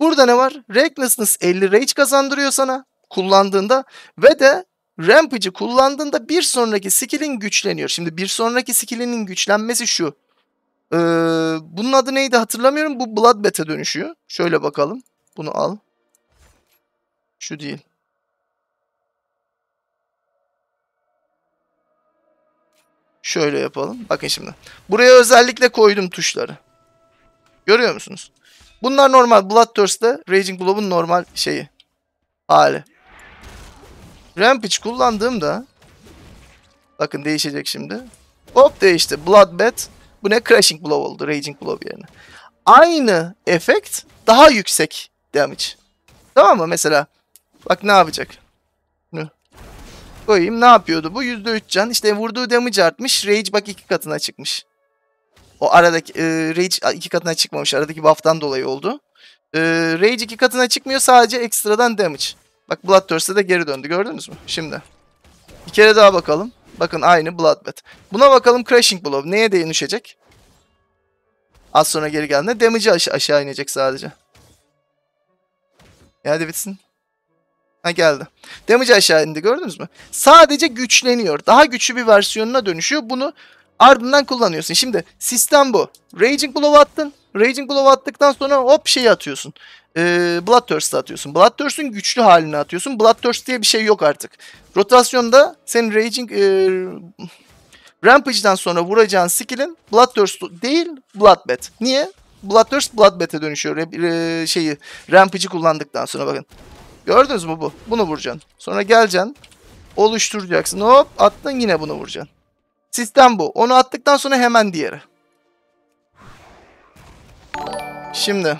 Burada ne var? Recklessness 50 rage kazandırıyor sana kullandığında ve de Rampage'i kullandığında bir sonraki skill'in güçleniyor. Şimdi bir sonraki skill'inin güçlenmesi şu. Ee, bunun adı neydi hatırlamıyorum. Bu Bloodbath'e dönüşüyor. Şöyle bakalım. Bunu al. Şu değil. Şöyle yapalım. Bakın şimdi. Buraya özellikle koydum tuşları. Görüyor musunuz? Bunlar normal. Bloodthirst'te Raging Globe'un normal şeyi. Hali. Rampage kullandığımda bakın değişecek şimdi. Hop değişti. Bloodbath bu ne? Crashing Blow oldu. Raging Blow yerine. Aynı efekt daha yüksek damage. Tamam mı? Mesela bak ne yapacak? Bunu koyayım. Ne yapıyordu bu? %3 can. İşte vurduğu damage artmış. Rage bak iki katına çıkmış. O aradaki e, Rage iki katına çıkmamış. Aradaki buff'tan dolayı oldu. E, rage iki katına çıkmıyor. Sadece ekstradan damage. Bak Bloodthirst'e de geri döndü gördünüz mü? Şimdi. Bir kere daha bakalım. Bakın aynı Bloodbath. Buna bakalım Crashing Blow. Neye değin Az sonra geri geldiğinde damage'i aş aşağı inecek sadece. Ya e hadi bitsin. Ha geldi. Damage aşağı indi gördünüz mü? Sadece güçleniyor. Daha güçlü bir versiyonuna dönüşüyor. Bunu ardından kullanıyorsun. Şimdi sistem bu. Raging Blow attın. Raging Glove attıktan sonra hop şeyi atıyorsun. E, Bloodthirst'ı atıyorsun. Bloodthirst'ün güçlü halini atıyorsun. Bloodthirst diye bir şey yok artık. Rotasyonda senin Raging... E, Rampage'den sonra vuracağın skill'in Bloodthirst değil Bloodbath. Niye? Bloodthirst Bloodbath'e dönüşüyor e, şeyi Rampage'i kullandıktan sonra bakın. Gördünüz mü bu? Bunu vuracaksın. Sonra geleceksin. Oluşturacaksın. Hop attın yine bunu vuracaksın. Sistem bu. Onu attıktan sonra hemen diğeri. Şimdi.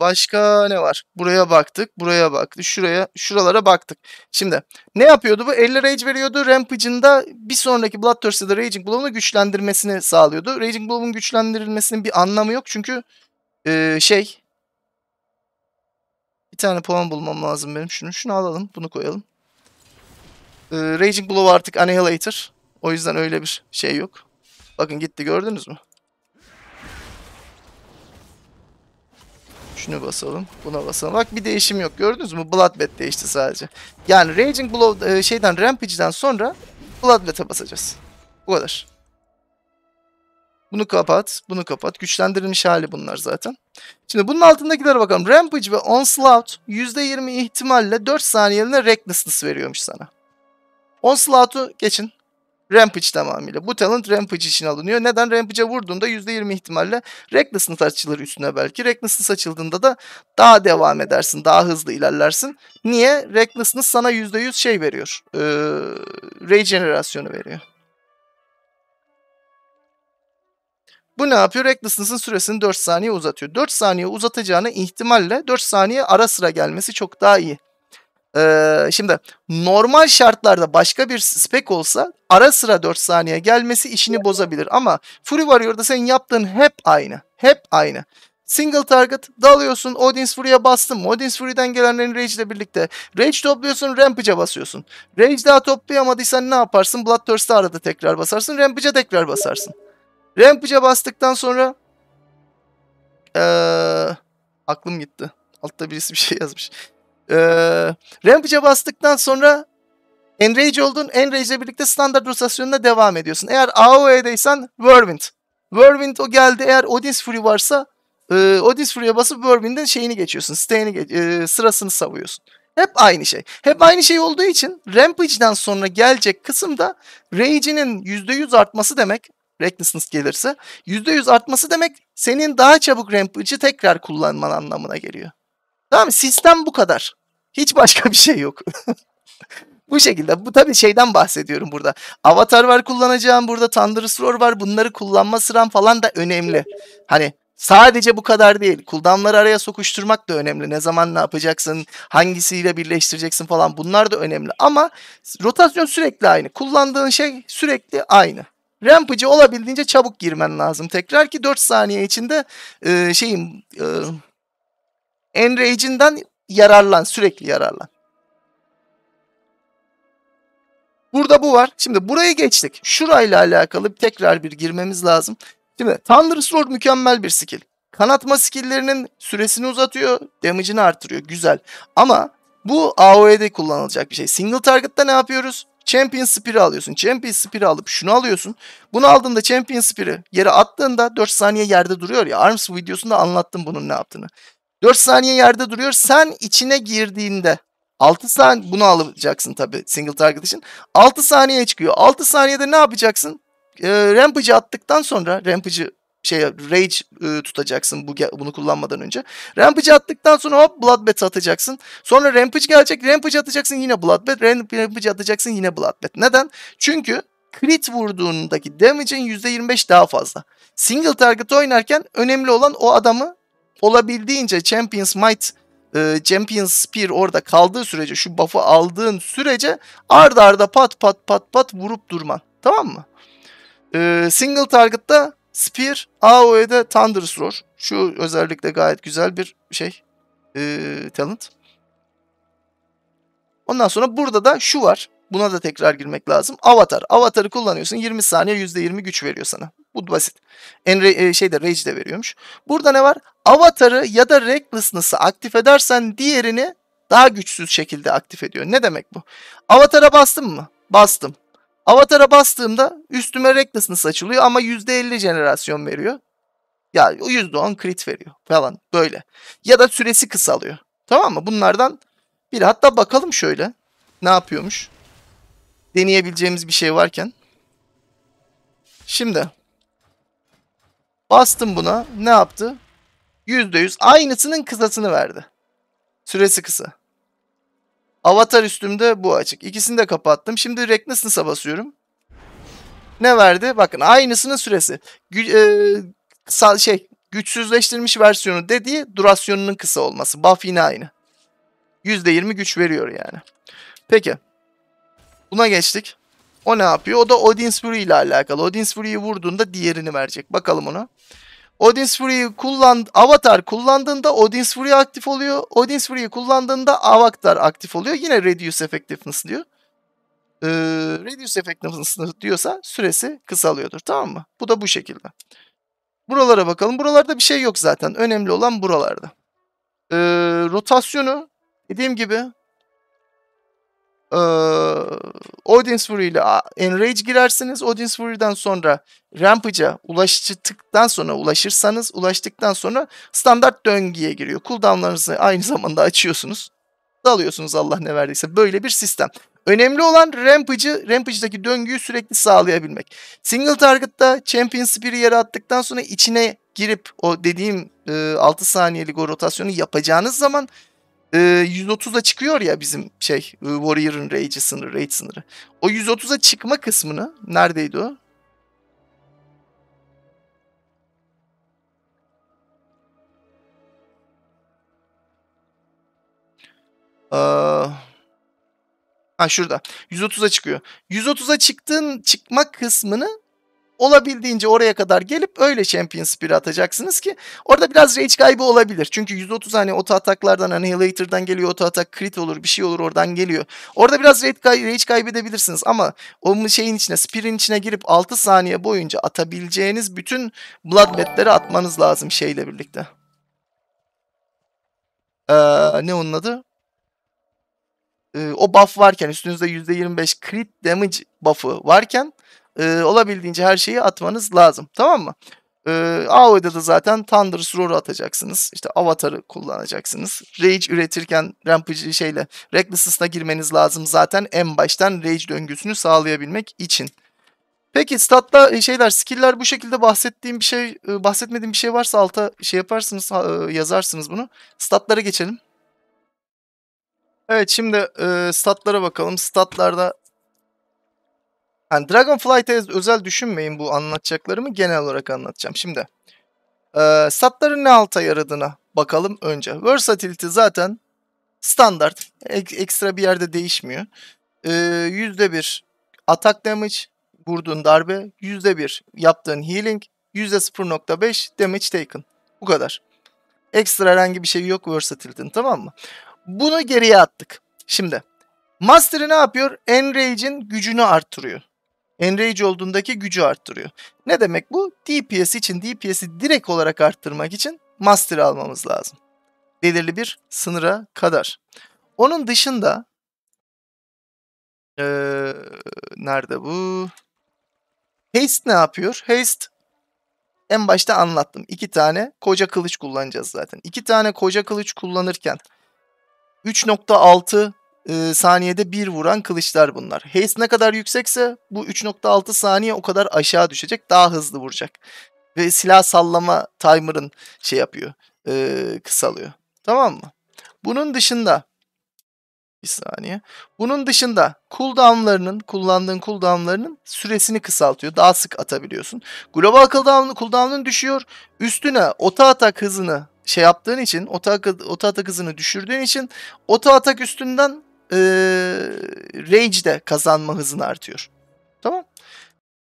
başka ne var? Buraya baktık. Buraya baktık. Şuraya, şuralara baktık. Şimdi ne yapıyordu bu? 50 rage veriyordu. Rampage'ın da bir sonraki Bloodthirst'e de Raging Blow'unu güçlendirmesini sağlıyordu. Raging Blow'un güçlendirilmesinin bir anlamı yok. Çünkü şey bir tane puan bulmam lazım benim. Şunu şunu alalım. Bunu koyalım. Ee, Raging Blow artık Annihilator. O yüzden öyle bir şey yok. Bakın gitti gördünüz mü? Şunu basalım. Buna basalım. Bak bir değişim yok. Gördünüz mü? Bloodbath değişti sadece. Yani Raging Blow e, şeyden Rampage'den sonra Bloodbath'e basacağız. Bu kadar. Bunu kapat. Bunu kapat. Güçlendirilmiş hali bunlar zaten. Şimdi bunun altındakilere bakalım. Rampage ve Onslaught %20 ihtimalle 4 saniyeliğine Recklessness veriyormuş sana. Onslaught'u geçin. Rampage tamamıyla. Bu talent Rampage için alınıyor. Neden? Rampage'e vurduğunda %20 ihtimalle Recklessness açılır üstüne belki. Recklessness açıldığında da daha devam edersin. Daha hızlı ilerlersin. Niye? Recklessness sana %100 şey veriyor. Ee, regenerasyonu veriyor. Bu ne yapıyor? Recklessness'ın süresini 4 saniye uzatıyor. 4 saniye uzatacağını ihtimalle 4 saniye ara sıra gelmesi çok daha iyi. Ee, şimdi normal şartlarda başka bir spek olsa ara sıra 4 saniye gelmesi işini bozabilir. Ama Fury Warrior'da senin yaptığın hep aynı. Hep aynı. Single target dalıyorsun Odin's Fury'e bastın mı? Odin's Fury'den gelenlerin Rage ile birlikte. Rage topluyorsun Rampage'e basıyorsun. Rage daha toplayamadıysan ne yaparsın? Bloodthirst'e arada tekrar basarsın. Rampage'e tekrar basarsın. Rampage'e bastıktan sonra ee, aklım gitti. Altta birisi bir şey yazmış. Ee, Rampage'e bastıktan sonra Enrage oldun. Enrage ile birlikte standart rotasyonuna devam ediyorsun. Eğer AOE'deysen Whirlwind. Whirlwind o geldi. Eğer Odin's Fury varsa e, Odin's Fury'e basıp Whirlwind'in şeyini geçiyorsun. Steyini, geç, e, sırasını savuyorsun. Hep aynı şey. Hep aynı şey olduğu için Rampage'den sonra gelecek kısım da Rage'inin %100 artması demek. Recklessness gelirse. %100 artması demek senin daha çabuk Rampage'i tekrar kullanman anlamına geliyor. Tamam Sistem bu kadar. Hiç başka bir şey yok. bu şekilde. Bu tabii şeyden bahsediyorum burada. Avatar var kullanacağım burada. Thundersroar var. Bunları kullanma sıram falan da önemli. Hani sadece bu kadar değil. Cooldown'ları araya sokuşturmak da önemli. Ne zaman ne yapacaksın, hangisiyle birleştireceksin falan bunlar da önemli. Ama rotasyon sürekli aynı. Kullandığın şey sürekli aynı. Rampage'e olabildiğince çabuk girmen lazım. Tekrar ki 4 saniye içinde e, şeyin e, Enrage'inden yararlan, sürekli yararlan. Burada bu var. Şimdi buraya geçtik. Şurayla alakalı tekrar bir girmemiz lazım. Şimdi Thunder Sword mükemmel bir skill. Kanatma skilllerinin süresini uzatıyor, damage'ini artırıyor. Güzel. Ama bu AoE'de kullanılacak bir şey. Single target'ta ne yapıyoruz? Champion Spear'ı alıyorsun. Champion Spear'ı alıp şunu alıyorsun. Bunu aldığında Champion Spear'ı yere attığında 4 saniye yerde duruyor ya. Arms videosunda anlattım bunun ne yaptığını. 4 saniye yerde duruyor. Sen içine girdiğinde 6 saniye bunu alacaksın tabii single target için. 6 saniyeye çıkıyor. 6 saniyede ne yapacaksın? E, rampage'ı attıktan sonra rampage'ı şey rage e, tutacaksın bu bunu kullanmadan önce. Rampage attıktan sonra hop Bloodbath atacaksın. Sonra Rampage gelecek. Rampage atacaksın yine Bloodbath. Rampage atacaksın yine Bloodbath. Neden? Çünkü crit vurduğundaki damage'in %25 daha fazla. Single target oynarken önemli olan o adamı olabildiğince Champions Might e, Champions Spear orada kaldığı sürece şu buff'ı aldığın sürece arda arda pat pat pat pat vurup durman. Tamam mı? E, single target'ta Spear, AoE'de Thundersroar. Şu özellikle gayet güzel bir şey. E, talent. Ondan sonra burada da şu var. Buna da tekrar girmek lazım. Avatar. Avatar'ı kullanıyorsun. 20 saniye %20 güç veriyor sana. Bu basit. En e, şeyde range de veriyormuş. Burada ne var? Avatar'ı ya da recklessness'ı aktif edersen diğerini daha güçsüz şekilde aktif ediyor. Ne demek bu? Avatar'a bastım mı? Bastım. Avatar'a bastığımda üstüme recklessness açılıyor ama %50 jenerasyon veriyor. Ya %10 crit veriyor falan böyle. Ya da süresi kısalıyor. Tamam mı? Bunlardan bir. Hatta bakalım şöyle ne yapıyormuş. Deneyebileceğimiz bir şey varken. Şimdi Bastım buna. Ne yaptı? Yüzde yüz. aynısının kısasını verdi. Süresi kısa. Avatar üstümde bu açık. İkisini de kapattım. Şimdi Recklessness'a basıyorum. Ne verdi? Bakın aynısının süresi. Gü e, şey güçsüzleştirilmiş versiyonu dediği durasyonunun kısa olması. Buff yine aynı. yirmi güç veriyor yani. Peki. Buna geçtik. O ne yapıyor? O da Odin's Fury ile alakalı. Odin's Fury'yi vurduğunda diğerini verecek. Bakalım ona. Odin's Fury'yi kullan Avatar kullandığında Odin's Fury aktif oluyor. Odin's Fury'yi kullandığında Avatar aktif oluyor. Yine Reduce Effectiveness diyor. Ee, reduce Effectiveness diyorsa süresi kısalıyordur. Tamam mı? Bu da bu şekilde. Buralara bakalım. Buralarda bir şey yok zaten. Önemli olan buralarda. Ee, rotasyonu dediğim gibi e, Odin's Fury ile Enrage girersiniz. Odin's Fury'den sonra Rampage'a ulaştıktan sonra ulaşırsanız ulaştıktan sonra standart döngüye giriyor. Cooldownlarınızı aynı zamanda açıyorsunuz. Dalıyorsunuz Allah ne verdiyse. Böyle bir sistem. Önemli olan Rampage'ı, Rampage'daki döngüyü sürekli sağlayabilmek. Single target'ta Champion Spear'ı yere attıktan sonra içine girip o dediğim e, 6 saniyelik o rotasyonu yapacağınız zaman e, ee, 130'a çıkıyor ya bizim şey e, Warrior'ın Rage'i sınırı, Rage sınırı. O 130'a çıkma kısmını neredeydi o? Aa, ha şurada. 130'a çıkıyor. 130'a çıktığın çıkma kısmını olabildiğince oraya kadar gelip öyle Champion Spear atacaksınız ki orada biraz rage kaybı olabilir. Çünkü 130 hani oto ataklardan Annihilator'dan geliyor oto atak crit olur bir şey olur oradan geliyor. Orada biraz rage, kay rage kaybedebilirsiniz ama o şeyin içine Spear'in içine girip 6 saniye boyunca atabileceğiniz bütün Bloodbath'leri atmanız lazım şeyle birlikte. Ee, ne onun adı? Ee, o buff varken üstünüzde %25 crit damage buff'ı varken e, olabildiğince her şeyi atmanız lazım. Tamam mı? E, AOE'de de zaten Thunderous Roar'u atacaksınız. İşte Avatar'ı kullanacaksınız. Rage üretirken Rampage şeyle Reckless'ına girmeniz lazım zaten en baştan Rage döngüsünü sağlayabilmek için. Peki statla e, şeyler, skill'ler bu şekilde bahsettiğim bir şey, e, bahsetmediğim bir şey varsa alta şey yaparsınız, e, yazarsınız bunu. Statlara geçelim. Evet şimdi statlara bakalım. Statlarda yani Dragonflight'e özel düşünmeyin bu anlatacaklarımı genel olarak anlatacağım. Şimdi e, satların ne alta yaradığına bakalım önce. Versatility zaten standart. Ek, ekstra bir yerde değişmiyor. E, %1 atak damage vurduğun darbe. %1 yaptığın healing. %0.5 damage taken. Bu kadar. Ekstra herhangi bir şey yok versatility'nin tamam mı? Bunu geriye attık. Şimdi Master'ı ne yapıyor? Enrage'in gücünü artırıyor. Enrage olduğundaki gücü arttırıyor. Ne demek bu? DPS için DPS'i direkt olarak arttırmak için Master almamız lazım. Belirli bir sınıra kadar. Onun dışında ee, nerede bu? Haste ne yapıyor? Haste en başta anlattım. İki tane koca kılıç kullanacağız zaten. İki tane koca kılıç kullanırken 3.6 e, saniyede bir vuran kılıçlar bunlar. Haste ne kadar yüksekse bu 3.6 saniye o kadar aşağı düşecek. Daha hızlı vuracak. Ve silah sallama timer'ın şey yapıyor. E, kısalıyor. Tamam mı? Bunun dışında bir saniye. Bunun dışında cooldownlarının, kullandığın cooldownlarının süresini kısaltıyor. Daha sık atabiliyorsun. Global cooldown, cooldown'un düşüyor. Üstüne ota atak hızını şey yaptığın için, ota, ota atak hızını düşürdüğün için ota atak üstünden e, rage de kazanma hızını artıyor. Tamam.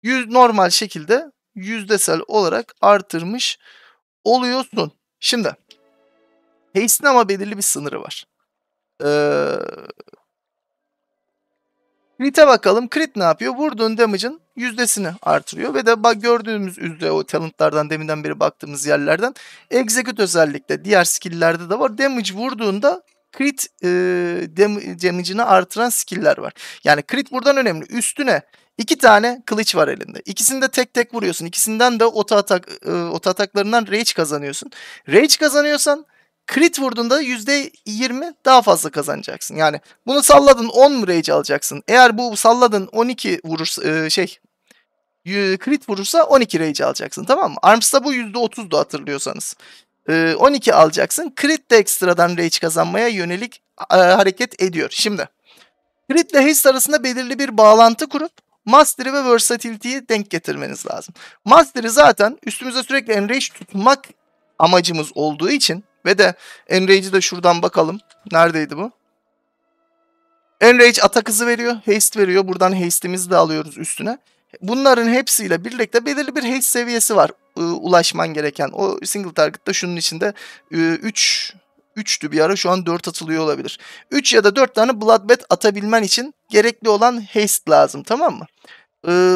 Yüz, normal şekilde yüzdesel olarak artırmış oluyorsun. Şimdi haste'in ama belirli bir sınırı var. Ee, Crit'e bakalım. Crit ne yapıyor? Vurduğun damage'ın yüzdesini artırıyor ve de bak gördüğümüz yüzde o talentlardan deminden beri baktığımız yerlerden execute özellikle diğer skill'lerde de var. Damage vurduğunda crit e, dam damage'ını artıran skill'ler var. Yani crit buradan önemli. Üstüne iki tane kılıç var elinde. İkisini de tek tek vuruyorsun. İkisinden de oto atak e, oto ataklarından rage kazanıyorsun. Rage kazanıyorsan Crit vurduğunda %20 daha fazla kazanacaksın. Yani bunu salladın 10 rage alacaksın. Eğer bu salladın 12 vurursa e, şey crit vurursa 12 rage alacaksın tamam mı? Arms'ta bu %30'du hatırlıyorsanız. 12 ee, alacaksın. Crit de ekstradan rage kazanmaya yönelik e, hareket ediyor. Şimdi Crit ile haste arasında belirli bir bağlantı kurup Mastery ve Versatility'yi denk getirmeniz lazım. Mastery zaten üstümüze sürekli Enrage tutmak amacımız olduğu için ve de Enrage'i de şuradan bakalım. Neredeydi bu? Enrage atak hızı veriyor. Haste veriyor. Buradan haste'imizi de alıyoruz üstüne. Bunların hepsiyle birlikte belirli bir hedge seviyesi var ıı, ulaşman gereken. O single target da şunun içinde 3 e, 3'tü bir ara şu an 4 atılıyor olabilir. 3 ya da 4 tane Bloodbath atabilmen için gerekli olan haste lazım tamam mı?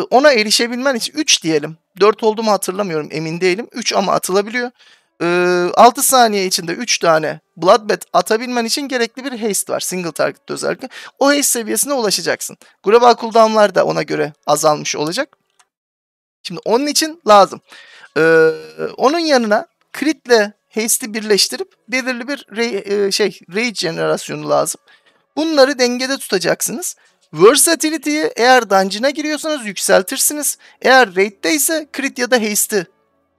ona erişebilmen için 3 diyelim. 4 oldu mu hatırlamıyorum emin değilim. 3 ama atılabiliyor. 6 ee, saniye içinde 3 tane Bloodbath atabilmen için gerekli bir haste var. Single target'ta özellikle. O haste seviyesine ulaşacaksın. Global cooldown'lar da ona göre azalmış olacak. Şimdi onun için lazım. Ee, onun yanına crit'le haste'i birleştirip belirli bir re, e, şey rage jenerasyonu lazım. Bunları dengede tutacaksınız. Versatility'yi eğer dungeon'a giriyorsanız yükseltirsiniz. Eğer raid'de ise crit ya da haste'i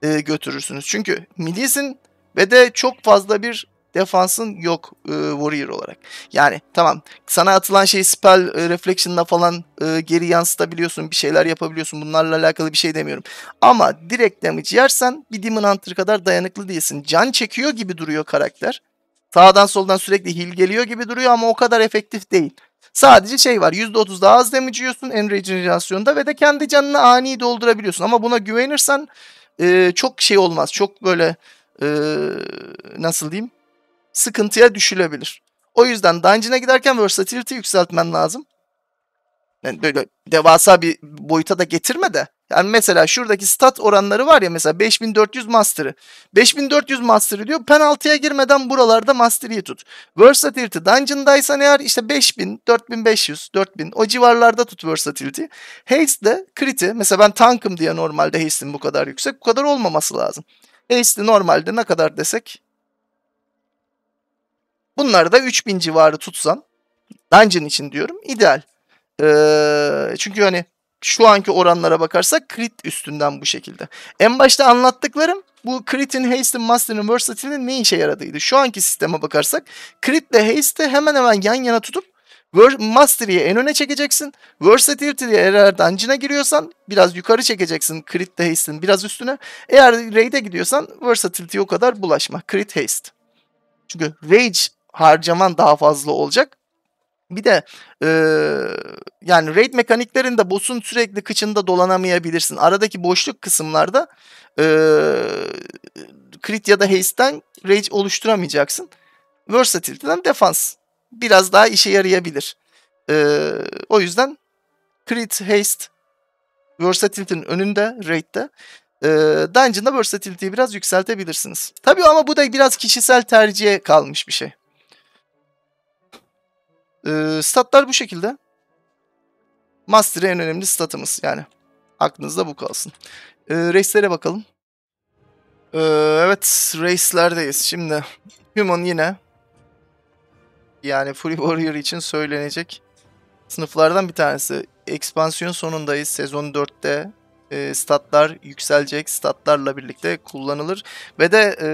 e, götürürsünüz. Çünkü Midis'in ve de çok fazla bir defansın yok e, Warrior olarak. Yani tamam sana atılan şey spell e, reflection'la falan e, geri yansıtabiliyorsun. Bir şeyler yapabiliyorsun. Bunlarla alakalı bir şey demiyorum. Ama direkt damage yersen bir Demon Hunter kadar dayanıklı değilsin. Can çekiyor gibi duruyor karakter. Sağdan soldan sürekli heal geliyor gibi duruyor ama o kadar efektif değil. Sadece şey var %30 daha az damage yiyorsun Enrage Regeneration'da ve de kendi canını ani doldurabiliyorsun. Ama buna güvenirsen e, çok şey olmaz. Çok böyle e, nasıl diyeyim sıkıntıya düşülebilir. O yüzden dungeon'a giderken versatility yükseltmen lazım. Yani böyle devasa bir boyuta da getirme de yani mesela şuradaki stat oranları var ya mesela 5400 master'ı. 5400 master'ı diyor penaltıya girmeden buralarda master'ı tut. Versatility dungeon'daysan eğer işte 5000, 4500, 4000 o civarlarda tut versatility. Haste de crit'i mesela ben tankım diye normalde haste'in bu kadar yüksek bu kadar olmaması lazım. Haste normalde ne kadar desek Bunları da 3000 civarı tutsan dungeon için diyorum ideal. Ee, çünkü hani şu anki oranlara bakarsak crit üstünden bu şekilde. En başta anlattıklarım bu crit'in, haste'in, master'in, versatile'in ne işe yaradığıydı. Şu anki sisteme bakarsak crit ile haste'i hemen hemen yan yana tutup Mastery'i en öne çekeceksin. Versatility'ye eğer dungeon'a giriyorsan biraz yukarı çekeceksin. Crit de haste'in biraz üstüne. Eğer raid'e gidiyorsan Versatility'ye o kadar bulaşma. Crit haste. Çünkü rage harcaman daha fazla olacak. Bir de e, yani raid mekaniklerinde boss'un sürekli kıçında dolanamayabilirsin. Aradaki boşluk kısımlarda e, crit ya da haste'den rage oluşturamayacaksın. Versatility'den defans biraz daha işe yarayabilir. E, o yüzden crit, haste versatility'nin önünde raid'de. E, dungeon'da versatility'yi biraz yükseltebilirsiniz. Tabii ama bu da biraz kişisel tercihe kalmış bir şey. E, statlar bu şekilde. Master en önemli statımız yani. Aklınızda bu kalsın. E, ee, race'lere bakalım. E, evet race'lerdeyiz. Şimdi Human yine yani Free Warrior için söylenecek sınıflardan bir tanesi. Ekspansiyon sonundayız. Sezon 4'te e, statlar yükselecek statlarla birlikte kullanılır. Ve de e,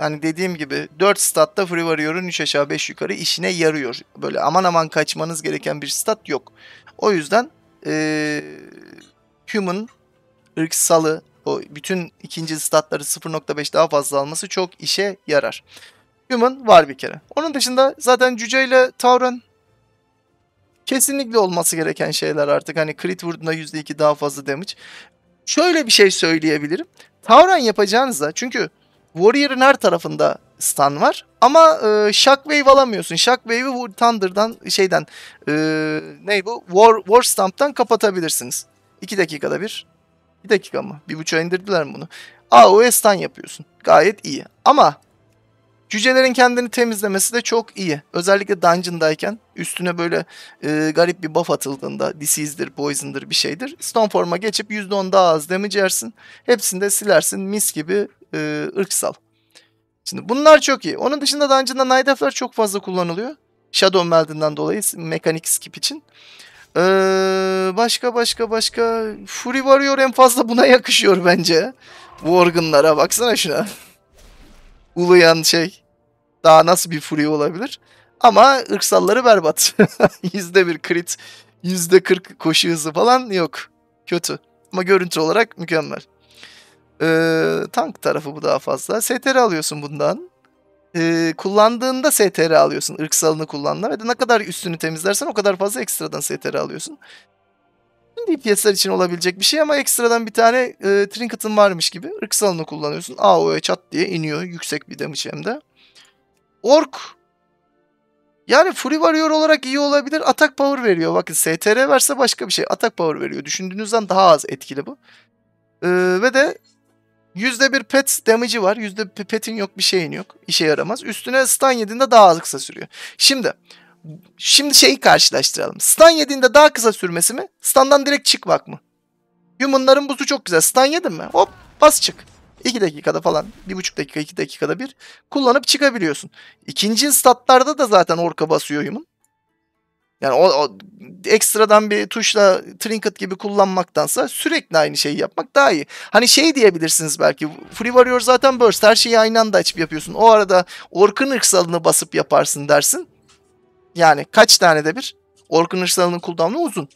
hani dediğim gibi 4 statta Free Warrior'un 3 aşağı 5 yukarı işine yarıyor. Böyle aman aman kaçmanız gereken bir stat yok. O yüzden e, Human, ırksalı, o bütün ikinci statları 0.5 daha fazla alması çok işe yarar. Human var bir kere. Onun dışında zaten Cüce ile Tauren Kesinlikle olması gereken şeyler artık. Hani crit vurduğunda %2 daha fazla damage. Şöyle bir şey söyleyebilirim. Tavran yapacağınızda çünkü Warrior'ın her tarafında stun var. Ama e, Shockwave alamıyorsun. Shockwave'i Thunder'dan şeyden e, ne bu? War, War Stamp'tan kapatabilirsiniz. 2 dakikada bir. 2 dakika mı? 1.5'a indirdiler mi bunu? AOE stun yapıyorsun. Gayet iyi. Ama Cücelerin kendini temizlemesi de çok iyi. Özellikle dungeon'dayken üstüne böyle e, garip bir buff atıldığında disease'dir, poison'dır bir şeydir. Stone forma geçip %10 daha az damage yersin. Hepsini de silersin mis gibi e, ırksal. Şimdi bunlar çok iyi. Onun dışında dungeon'da night elf'ler çok fazla kullanılıyor. Shadow Meld'inden dolayı mekanik skip için. Ee, başka başka başka Fury Warrior en fazla buna yakışıyor bence. Bu organlara baksana şuna. Ulayan şey daha nasıl bir furya olabilir? Ama ırksalları berbat. yüzde bir crit, yüzde kırk koşu hızı falan yok. Kötü. Ama görüntü olarak mükemmel. Ee, tank tarafı bu daha fazla. STR alıyorsun bundan. Ee, kullandığında STR alıyorsun. Irksalını kullanma ve ne kadar üstünü temizlersen o kadar fazla ekstradan STR alıyorsun. DPS'ler için olabilecek bir şey ama ekstradan bir tane e, trinket'ın varmış gibi ırksalını kullanıyorsun. AOE çat diye iniyor. Yüksek bir damage hem de. Ork yani Free Warrior olarak iyi olabilir. Atak power veriyor. Bakın STR verse başka bir şey. Atak power veriyor. Düşündüğünüzden daha az etkili bu. Ee, ve de %1 pet damage'i var. %1 petin yok bir şeyin yok. İşe yaramaz. Üstüne stun yediğinde daha az kısa sürüyor. Şimdi Şimdi şeyi karşılaştıralım. Stan yediğinde daha kısa sürmesi mi? Stan'dan direkt çık bak mı? Human'ların buzu çok güzel. Stan yedin mi? Hop bas çık. 2 dakikada falan 1,5 dakika 2 dakikada bir kullanıp çıkabiliyorsun. İkinci statlarda da zaten orka basıyor human. Yani o, o ekstradan bir tuşla trinket gibi kullanmaktansa sürekli aynı şeyi yapmak daha iyi. Hani şey diyebilirsiniz belki Free Warrior zaten burst her şeyi aynı anda açıp yapıyorsun. O arada orkun ırksalını basıp yaparsın dersin. Yani kaç tane de bir? Orkun Işsal'ın cooldown'u uzun.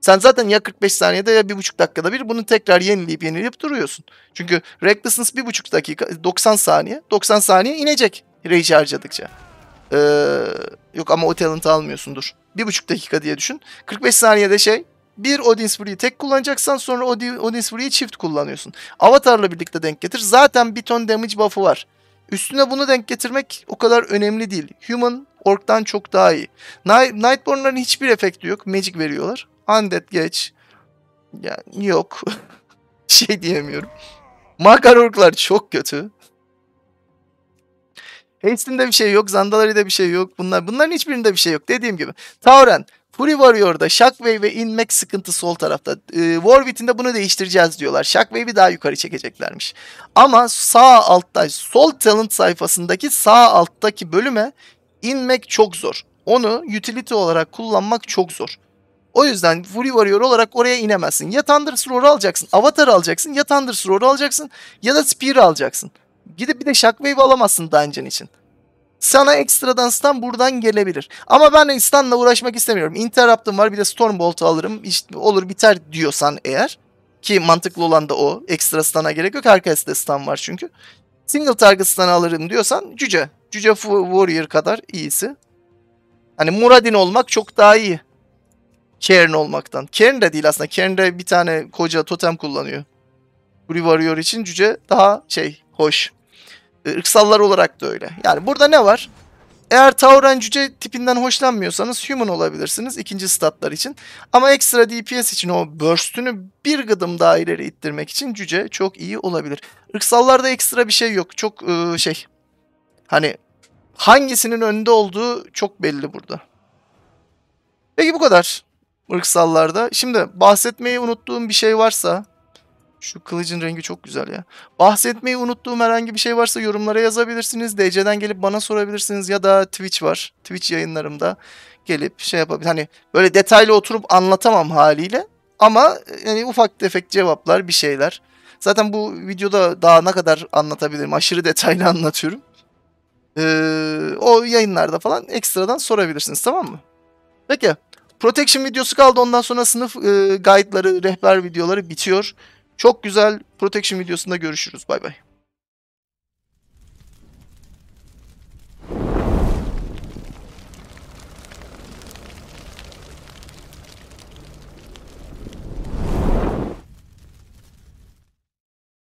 Sen zaten ya 45 saniyede ya 1,5 dakikada bir bunu tekrar yenileyip yenileyip duruyorsun. Çünkü Recklessness 1,5 dakika 90 saniye. 90 saniye inecek Rage harcadıkça. Ee, yok ama o talent'ı almıyorsun dur. 1,5 dakika diye düşün. 45 saniyede şey bir Odin's Fury'yi tek kullanacaksan sonra Od- Odin's Fury'yi çift kullanıyorsun. Avatar'la birlikte denk getir. Zaten bir ton damage buff'ı var. Üstüne bunu denk getirmek o kadar önemli değil. Human Ork'tan çok daha iyi. Night, Nightborn'ların hiçbir efekti yok. Magic veriyorlar. Undead geç. Yani yok. şey diyemiyorum. Makar Ork'lar çok kötü. Haste'inde bir şey yok. Zandalari'de bir şey yok. Bunlar, bunların hiçbirinde bir şey yok. Dediğim gibi. Tauren. Fury Warrior'da Shockwave ve inmek sıkıntı sol tarafta. Ee, Warwit'inde bunu değiştireceğiz diyorlar. Shockwave'i daha yukarı çekeceklermiş. Ama sağ altta sol talent sayfasındaki sağ alttaki bölüme inmek çok zor. Onu utility olarak kullanmak çok zor. O yüzden Fury Warrior olarak oraya inemezsin. Ya Thunder Sword alacaksın, Avatar alacaksın, ya Thunder Sword alacaksın ya da Spear alacaksın. Gidip bir de Shockwave alamazsın Dungeon için. Sana ekstradan stun buradan gelebilir. Ama ben stunla uğraşmak istemiyorum. Interrupt'ım var bir de Stormbolt'u alırım. İşte olur biter diyorsan eğer. Ki mantıklı olan da o. Ekstra stun'a gerek yok. Arkasında stun var çünkü. Single target stun alırım diyorsan cüce Cüce Warrior kadar iyisi. Hani Muradin olmak çok daha iyi. Kern olmaktan. Kern de değil aslında. Kern de bir tane koca totem kullanıyor. Gri Warrior için cüce daha şey hoş. Irksallar e, olarak da öyle. Yani burada ne var? Eğer Tauren cüce tipinden hoşlanmıyorsanız human olabilirsiniz ikinci statlar için. Ama ekstra DPS için o burst'ünü bir gıdım daha ileri ittirmek için cüce çok iyi olabilir. Irksallarda ekstra bir şey yok. Çok e, şey Hani hangisinin önde olduğu çok belli burada. Peki bu kadar ırksallarda. Şimdi bahsetmeyi unuttuğum bir şey varsa şu kılıcın rengi çok güzel ya. Bahsetmeyi unuttuğum herhangi bir şey varsa yorumlara yazabilirsiniz. DC'den gelip bana sorabilirsiniz ya da Twitch var. Twitch yayınlarımda gelip şey yapabilir. Hani böyle detaylı oturup anlatamam haliyle. Ama yani ufak tefek cevaplar bir şeyler. Zaten bu videoda daha ne kadar anlatabilirim. Aşırı detaylı anlatıyorum. Ee, o yayınlarda falan ekstradan sorabilirsiniz tamam mı? Peki. Protection videosu kaldı. Ondan sonra sınıf e, guide'ları, rehber videoları bitiyor. Çok güzel Protection videosunda görüşürüz. Bay bay.